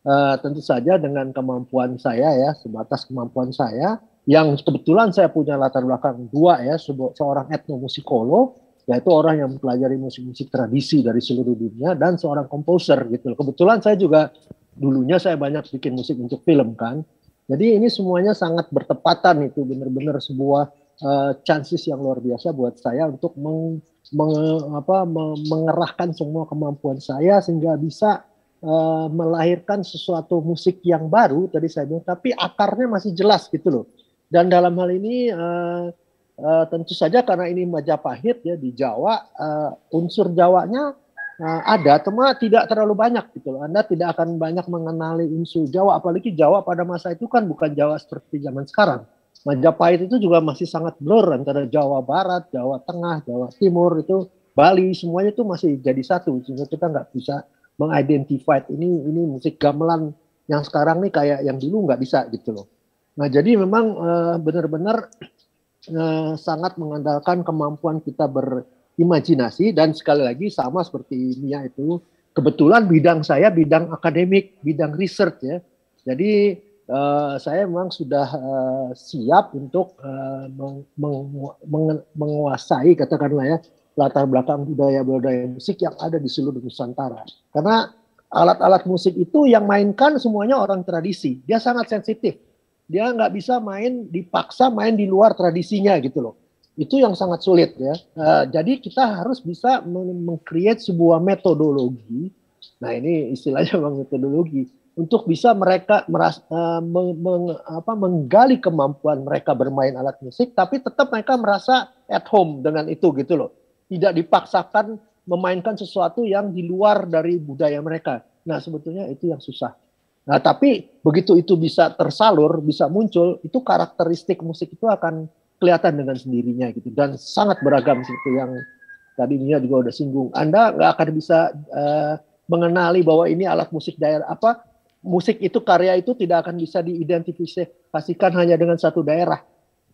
Eh, tentu saja dengan kemampuan saya ya sebatas kemampuan saya yang kebetulan saya punya latar belakang dua ya seorang etnomusikolo yaitu orang yang mempelajari musik-musik tradisi dari seluruh dunia dan seorang komposer gitu. Kebetulan saya juga dulunya saya banyak bikin musik untuk film kan. Jadi ini semuanya sangat bertepatan itu benar-benar sebuah uh, chances yang luar biasa buat saya untuk meng, meng, apa, mengerahkan semua kemampuan saya sehingga bisa Eh, melahirkan sesuatu musik yang baru tadi saya bilang, tapi akarnya masih jelas gitu loh. Dan dalam hal ini uh, uh, tentu saja karena ini Majapahit ya di Jawa uh, unsur Jawanya uh, ada, cuma tidak terlalu banyak gitu loh. Anda tidak akan banyak mengenali unsur Jawa, apalagi Jawa pada masa itu kan bukan Jawa seperti zaman sekarang. Majapahit itu juga masih sangat blur antara Jawa Barat, Jawa Tengah, Jawa Timur itu Bali semuanya itu masih jadi satu sehingga kita nggak bisa mengidentified ini ini musik gamelan yang sekarang nih kayak yang dulu nggak bisa gitu loh. Nah jadi memang uh, benar-benar uh, sangat mengandalkan kemampuan kita berimajinasi dan sekali lagi sama seperti Mia itu kebetulan bidang saya bidang akademik bidang riset ya. Jadi uh, saya memang sudah uh, siap untuk uh, meng meng menguasai katakanlah ya latar belakang budaya budaya musik yang ada di seluruh Nusantara. Karena alat-alat musik itu yang mainkan semuanya orang tradisi. Dia sangat sensitif. Dia nggak bisa main dipaksa main di luar tradisinya gitu loh. Itu yang sangat sulit ya. Uh, jadi kita harus bisa mengcreate sebuah metodologi. Nah ini istilahnya bang metodologi untuk bisa mereka meras, uh, meng, meng, apa, menggali kemampuan mereka bermain alat musik, tapi tetap mereka merasa at home dengan itu gitu loh tidak dipaksakan memainkan sesuatu yang di luar dari budaya mereka. Nah, sebetulnya itu yang susah. Nah, tapi begitu itu bisa tersalur, bisa muncul, itu karakteristik musik itu akan kelihatan dengan sendirinya gitu dan sangat beragam seperti yang tadi Nia juga udah singgung. Anda nggak akan bisa uh, mengenali bahwa ini alat musik daerah apa musik itu karya itu tidak akan bisa diidentifikasikan hanya dengan satu daerah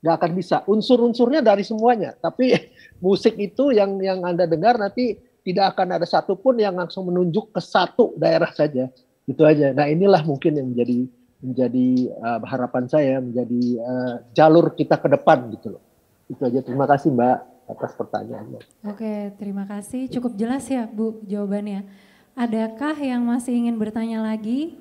nggak akan bisa. Unsur-unsurnya dari semuanya, tapi musik itu yang yang anda dengar nanti tidak akan ada satupun yang langsung menunjuk ke satu daerah saja, itu aja. Nah inilah mungkin yang menjadi menjadi uh, harapan saya, menjadi uh, jalur kita ke depan gitu loh. Itu aja. Terima kasih Mbak atas pertanyaannya. Oke, terima kasih. Cukup jelas ya Bu jawabannya. Adakah yang masih ingin bertanya lagi?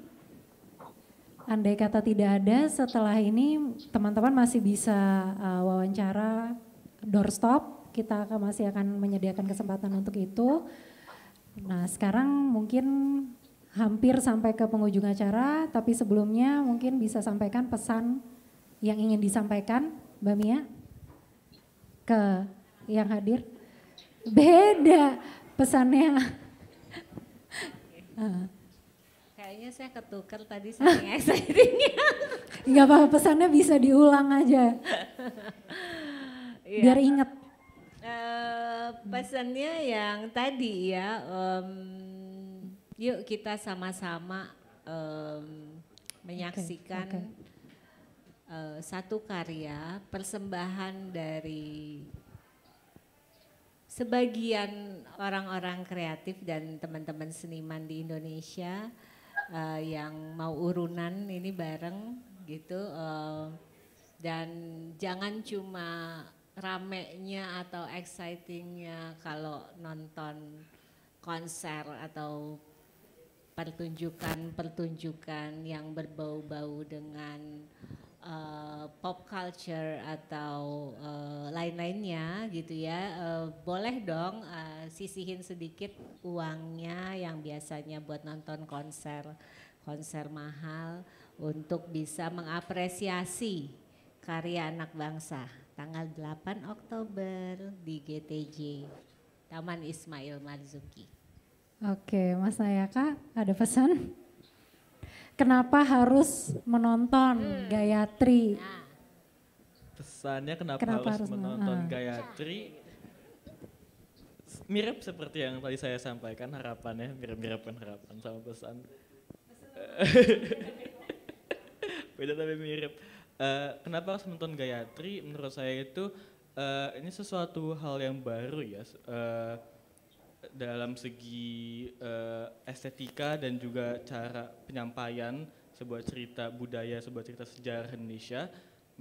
andai kata tidak ada setelah ini teman-teman masih bisa uh, wawancara doorstop kita akan masih akan menyediakan kesempatan untuk itu nah sekarang mungkin hampir sampai ke penghujung acara tapi sebelumnya mungkin bisa sampaikan pesan yang ingin disampaikan Mbak Mia ke yang hadir beda pesannya uh. Iya, saya ketuker tadi saking excitingnya. Gak apa-apa pesannya bisa diulang aja. Iya. Biar inget. Uh, eh, pesannya yang tadi ya, um, yuk kita sama-sama um, menyaksikan okay, okay. Uh, eh, satu karya persembahan dari sebagian orang-orang kreatif dan teman-teman seniman di Indonesia uh, yang mau urunan ini bareng gitu uh, dan jangan cuma ramenya atau excitingnya kalau nonton konser atau pertunjukan-pertunjukan yang berbau-bau dengan uh, pop culture atau uh, lain-lainnya gitu ya uh, boleh dong uh, sisihin sedikit uangnya yang biasanya buat nonton konser konser mahal untuk bisa mengapresiasi karya anak bangsa tanggal 8 Oktober di GTJ Taman Ismail Marzuki. Oke, Mas Nayaka ada pesan? kenapa harus menonton hmm. Gayatri? Nah. Pesannya kenapa, kenapa harus, harus menonton uh. Gayatri? Mirip seperti yang tadi saya sampaikan harapannya, mirip-mirip harapan sama pesan. Beda tapi mirip. Uh, kenapa harus menonton Gayatri? Menurut saya itu uh, ini sesuatu hal yang baru ya. Uh, dalam segi uh, estetika dan juga cara penyampaian sebuah cerita budaya, sebuah cerita sejarah Indonesia,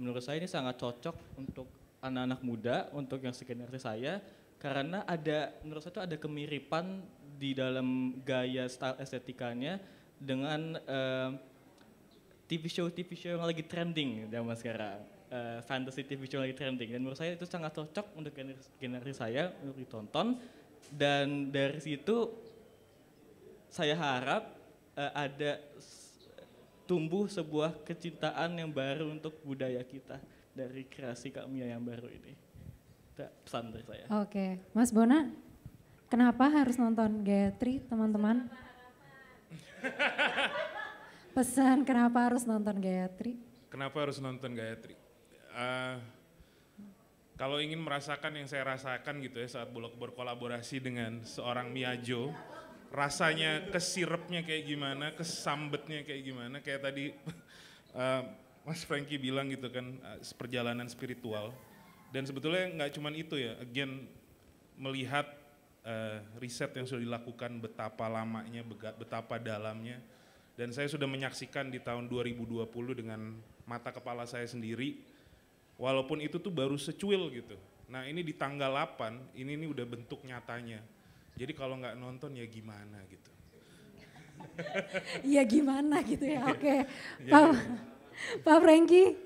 menurut saya ini sangat cocok untuk anak-anak muda, untuk yang segenerasi saya, karena ada menurut saya itu ada kemiripan di dalam gaya style estetikanya dengan uh, eh, TV show TV show yang lagi trending zaman sekarang uh, fantasy TV show yang lagi trending dan menurut saya itu sangat cocok untuk generasi saya untuk ditonton dan dari situ saya harap uh, ada tumbuh sebuah kecintaan yang baru untuk budaya kita dari kreasi Kak Mia yang baru ini. Itu pesan dari saya. Oke, Mas Bona, kenapa harus nonton Gayatri teman-teman? Pesan kenapa harus nonton Gayatri? Kenapa harus nonton Gayatri? Uh, eh, kalau ingin merasakan yang saya rasakan gitu ya saat Bulog berkolaborasi dengan seorang Miajo, rasanya kesirepnya kayak gimana, kesambetnya kayak gimana, kayak tadi uh, Mas Franky bilang gitu kan, uh, perjalanan spiritual. Dan sebetulnya nggak cuman itu ya, again melihat uh, riset yang sudah dilakukan betapa lamanya, betapa dalamnya. Dan saya sudah menyaksikan di tahun 2020 dengan mata kepala saya sendiri Walaupun itu tuh baru secuil gitu. Nah ini di tanggal 8, ini ini udah bentuk nyatanya. Jadi kalau nggak nonton ya gimana gitu. Iya gimana gitu ya, oke. Okay. Pak, Pak Franky.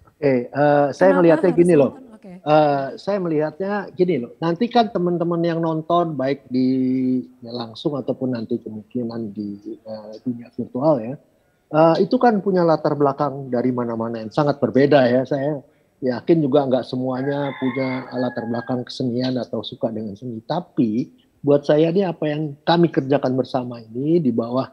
Oke, okay, uh, eh, saya melihatnya gini loh. Okay. Uh, eh, saya melihatnya gini loh, nanti kan teman-teman yang nonton baik di ya langsung ataupun nanti kemungkinan di uh, dunia virtual ya, uh, Eh, itu kan punya latar belakang dari mana-mana yang sangat berbeda ya. Saya yakin juga nggak semuanya punya latar belakang kesenian atau suka dengan seni. Tapi buat saya ini apa yang kami kerjakan bersama ini di bawah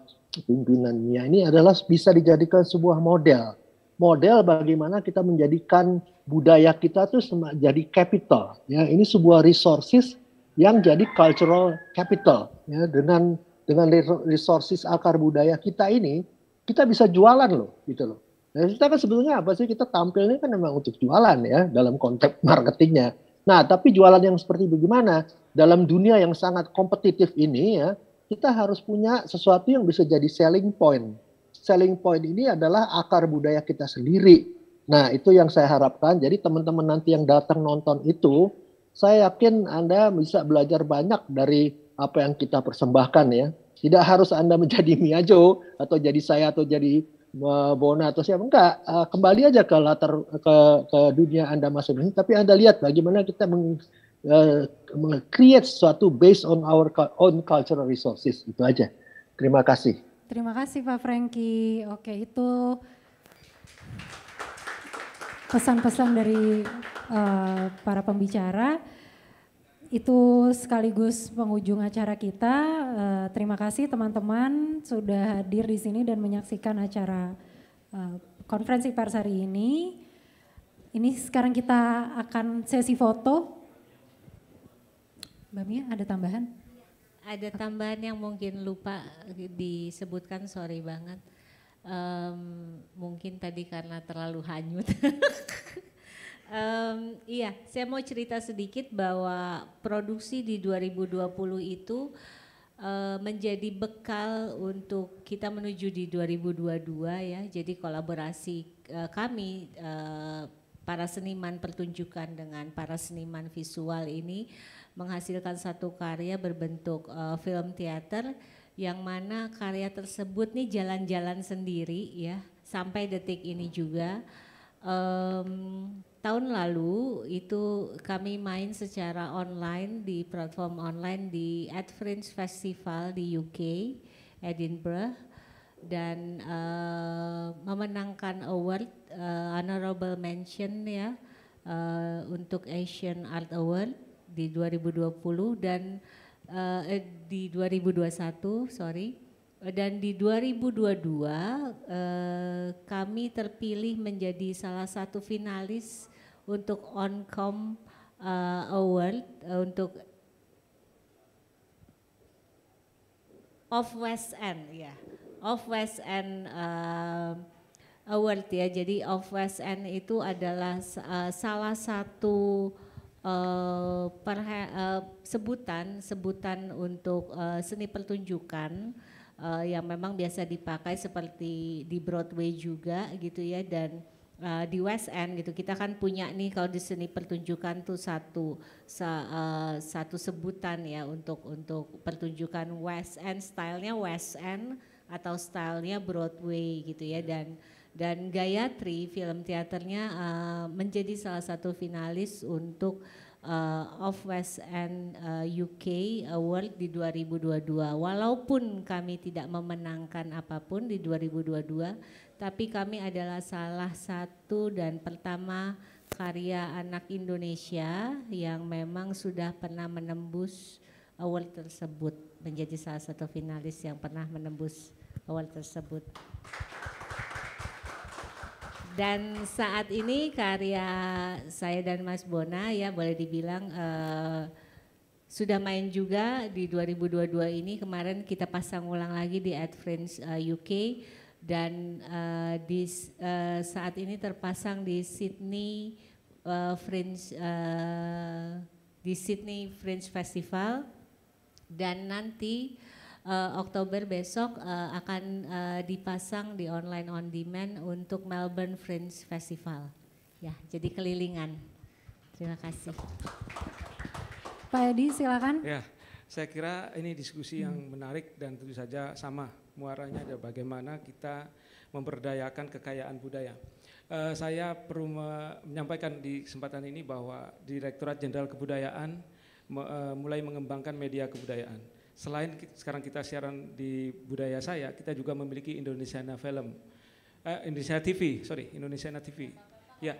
pimpinannya ini adalah bisa dijadikan sebuah model. Model bagaimana kita menjadikan budaya kita itu jadi capital. Ya, ini sebuah resources yang jadi cultural capital. Ya, dengan dengan resources akar budaya kita ini kita bisa jualan loh gitu loh. Nah, kita kan sebetulnya apa sih kita tampilnya kan memang untuk jualan ya dalam konteks marketingnya. Nah tapi jualan yang seperti bagaimana dalam dunia yang sangat kompetitif ini ya kita harus punya sesuatu yang bisa jadi selling point. Selling point ini adalah akar budaya kita sendiri. Nah itu yang saya harapkan. Jadi teman-teman nanti yang datang nonton itu saya yakin Anda bisa belajar banyak dari apa yang kita persembahkan ya tidak harus Anda menjadi Miajo atau jadi saya atau jadi Bona atau siapa enggak eh, kembali aja ke latar ke, ke dunia Anda masing-masing tapi Anda lihat bagaimana kita meng, uh, eh, create sesuatu based on our own cultural resources itu aja. Terima kasih. Terima kasih Pak Franky. Oke, itu pesan-pesan dari uh, para pembicara itu sekaligus penghujung acara kita. Uh, terima kasih teman-teman sudah hadir di sini dan menyaksikan acara uh, konferensi pers hari ini. Ini sekarang kita akan sesi foto. Mbak Mia, ada tambahan? Ada tambahan yang mungkin lupa disebutkan, sorry banget. Um, mungkin tadi karena terlalu hanyut. Um, iya, saya mau cerita sedikit bahwa produksi di 2020 itu uh, menjadi bekal untuk kita menuju di 2022 ya. Jadi kolaborasi uh, kami uh, para seniman pertunjukan dengan para seniman visual ini menghasilkan satu karya berbentuk uh, film teater yang mana karya tersebut nih jalan-jalan sendiri ya sampai detik ini juga. Um, Tahun lalu itu kami main secara online di platform online di Ad Fringe Festival di UK, Edinburgh dan uh, memenangkan award uh, honorable mention ya uh, untuk Asian Art Award di 2020 dan uh, eh, di 2021 sorry dan di 2022 uh, kami terpilih menjadi salah satu finalis untuk Oncom uh, Award uh, untuk Off West End ya. Yeah. Of West End uh, Award ya. Jadi Off West End itu adalah uh, salah satu uh, uh, sebutan sebutan untuk uh, seni pertunjukan uh, yang memang biasa dipakai seperti di Broadway juga gitu ya dan uh, di West End gitu kita kan punya nih kalau di seni pertunjukan tuh satu sa, uh, satu sebutan ya untuk untuk pertunjukan West End stylenya West End atau stylenya Broadway gitu ya iya. dan dan Gayatri film teaternya uh, menjadi salah satu finalis untuk uh, of West End uh, UK Award di 2022 walaupun kami tidak memenangkan apapun di 2022 tapi kami adalah salah satu dan pertama karya anak Indonesia yang memang sudah pernah menembus award tersebut menjadi salah satu finalis yang pernah menembus award tersebut. Dan saat ini karya saya dan Mas Bona ya boleh dibilang uh, sudah main juga di 2022 ini kemarin kita pasang ulang lagi di Advance uh, eh, UK dan uh, di uh, saat ini terpasang di Sydney uh, Fringe uh, di Sydney Fringe Festival dan nanti uh, Oktober besok uh, akan uh, dipasang di online on demand untuk Melbourne Fringe Festival. Ya, jadi kelilingan. Terima kasih. Pak Edi, silakan. Ya, saya kira ini diskusi hmm. yang menarik dan tentu saja sama muaranya ada bagaimana kita memperdayakan kekayaan budaya. Uh, saya perlu menyampaikan di kesempatan ini bahwa Direktorat Jenderal Kebudayaan me uh, mulai mengembangkan media kebudayaan. Selain ki sekarang kita siaran di budaya saya, kita juga memiliki Indonesia Film, uh, Indonesia TV, sorry, Indonesia TV. Ya,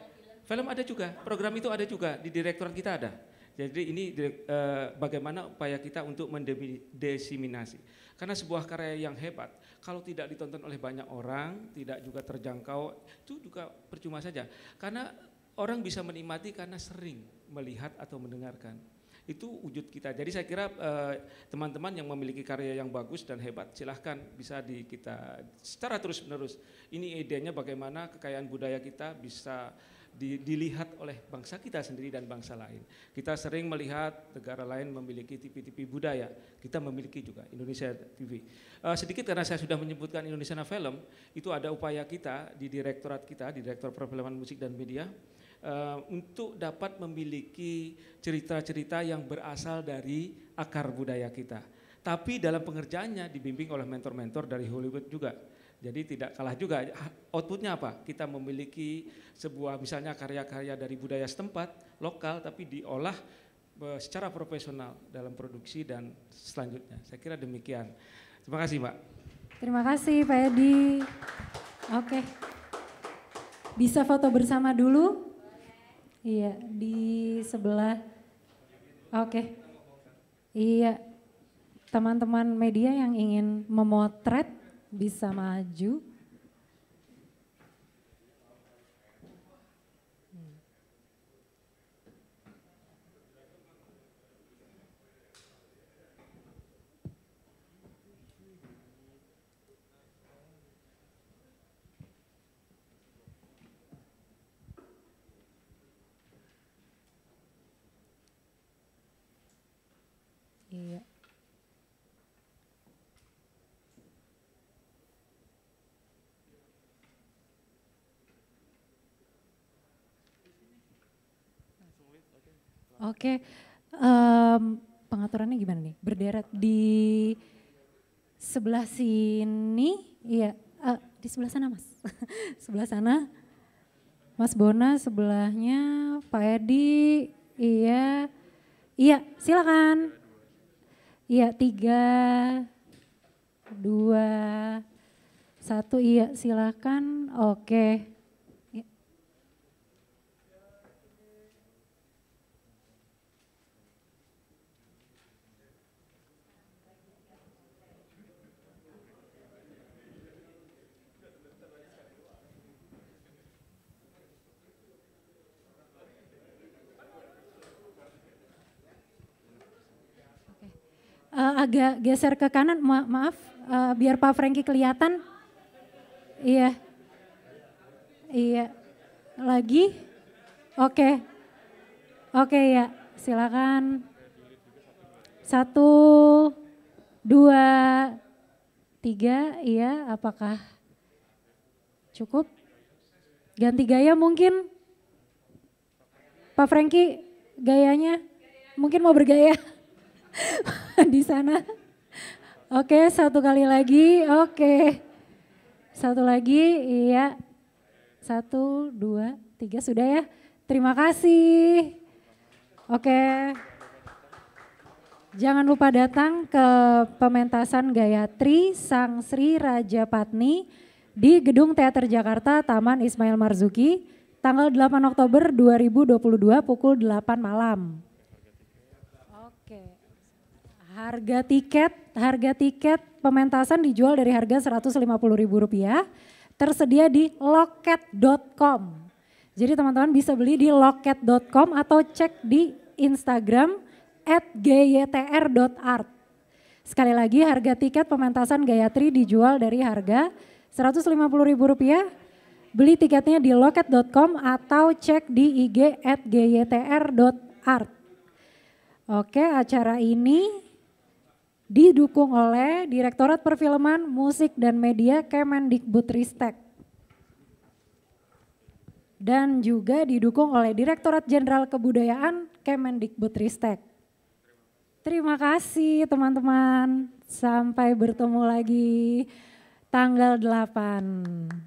film ada juga, program itu ada juga di Direktorat kita ada. Jadi ini uh, bagaimana upaya kita untuk mendesiminasi. Karena sebuah karya yang hebat, kalau tidak ditonton oleh banyak orang, tidak juga terjangkau, itu juga percuma saja. Karena orang bisa menikmati karena sering melihat atau mendengarkan. Itu wujud kita. Jadi saya kira eh, teman-teman eh, yang memiliki karya yang bagus dan hebat, silahkan bisa di kita secara terus-menerus. Ini idenya bagaimana kekayaan budaya kita bisa di, dilihat oleh bangsa kita sendiri dan bangsa lain. Kita sering melihat negara lain memiliki TV-TV budaya, kita memiliki juga Indonesia TV. Uh, eh, sedikit karena saya sudah menyebutkan Indonesia Film, itu ada upaya kita di direktorat kita, di Direktur Perfilman Musik dan Media, uh, untuk dapat memiliki cerita-cerita yang berasal dari akar budaya kita. Tapi dalam pengerjaannya dibimbing oleh mentor-mentor dari Hollywood juga jadi tidak kalah juga outputnya apa? Kita memiliki sebuah misalnya karya-karya dari budaya setempat, lokal, tapi diolah eh, secara profesional dalam produksi dan selanjutnya. Saya kira demikian. Terima kasih Mbak. Terima kasih Pak Edi. Oke. Bisa foto bersama dulu? Iya, di sebelah. Oke. Iya. Teman-teman media yang ingin memotret bisa maju Oke, um, pengaturannya gimana nih? Berderet di sebelah sini, iya uh, di sebelah sana mas, sebelah sana Mas Bona sebelahnya Pak Edi, iya, iya silakan, iya tiga, dua, satu, iya silakan, oke. uh, agak geser ke kanan, Ma maaf, uh, biar Pak Franky kelihatan. Iya, iya, lagi, oke, okay. oke okay, ya, silakan. Satu, dua, tiga, iya, apakah cukup? Ganti gaya mungkin, Pak Franky, gayanya mungkin mau bergaya. di sana. Oke, satu kali lagi. Oke. Satu lagi, iya. Satu, dua, tiga, sudah ya. Terima kasih. Oke. Jangan lupa datang ke pementasan Gayatri Sang Sri Raja Patni di Gedung Teater Jakarta Taman Ismail Marzuki tanggal 8 Oktober 2022 pukul 8 malam. Harga tiket, harga tiket pementasan dijual dari harga Rp150.000, tersedia di loket.com. Jadi teman-teman bisa beli di loket.com atau cek di Instagram at gytr.art. Sekali lagi harga tiket pementasan Gayatri dijual dari harga Rp150.000. Beli tiketnya di loket.com atau cek di IG at gytr.art. Oke, acara ini didukung oleh Direktorat Perfilman, Musik dan Media Kemendikbudristek. Dan juga didukung oleh Direktorat Jenderal Kebudayaan Kemendikbudristek. Terima kasih teman-teman. Sampai bertemu lagi tanggal 8.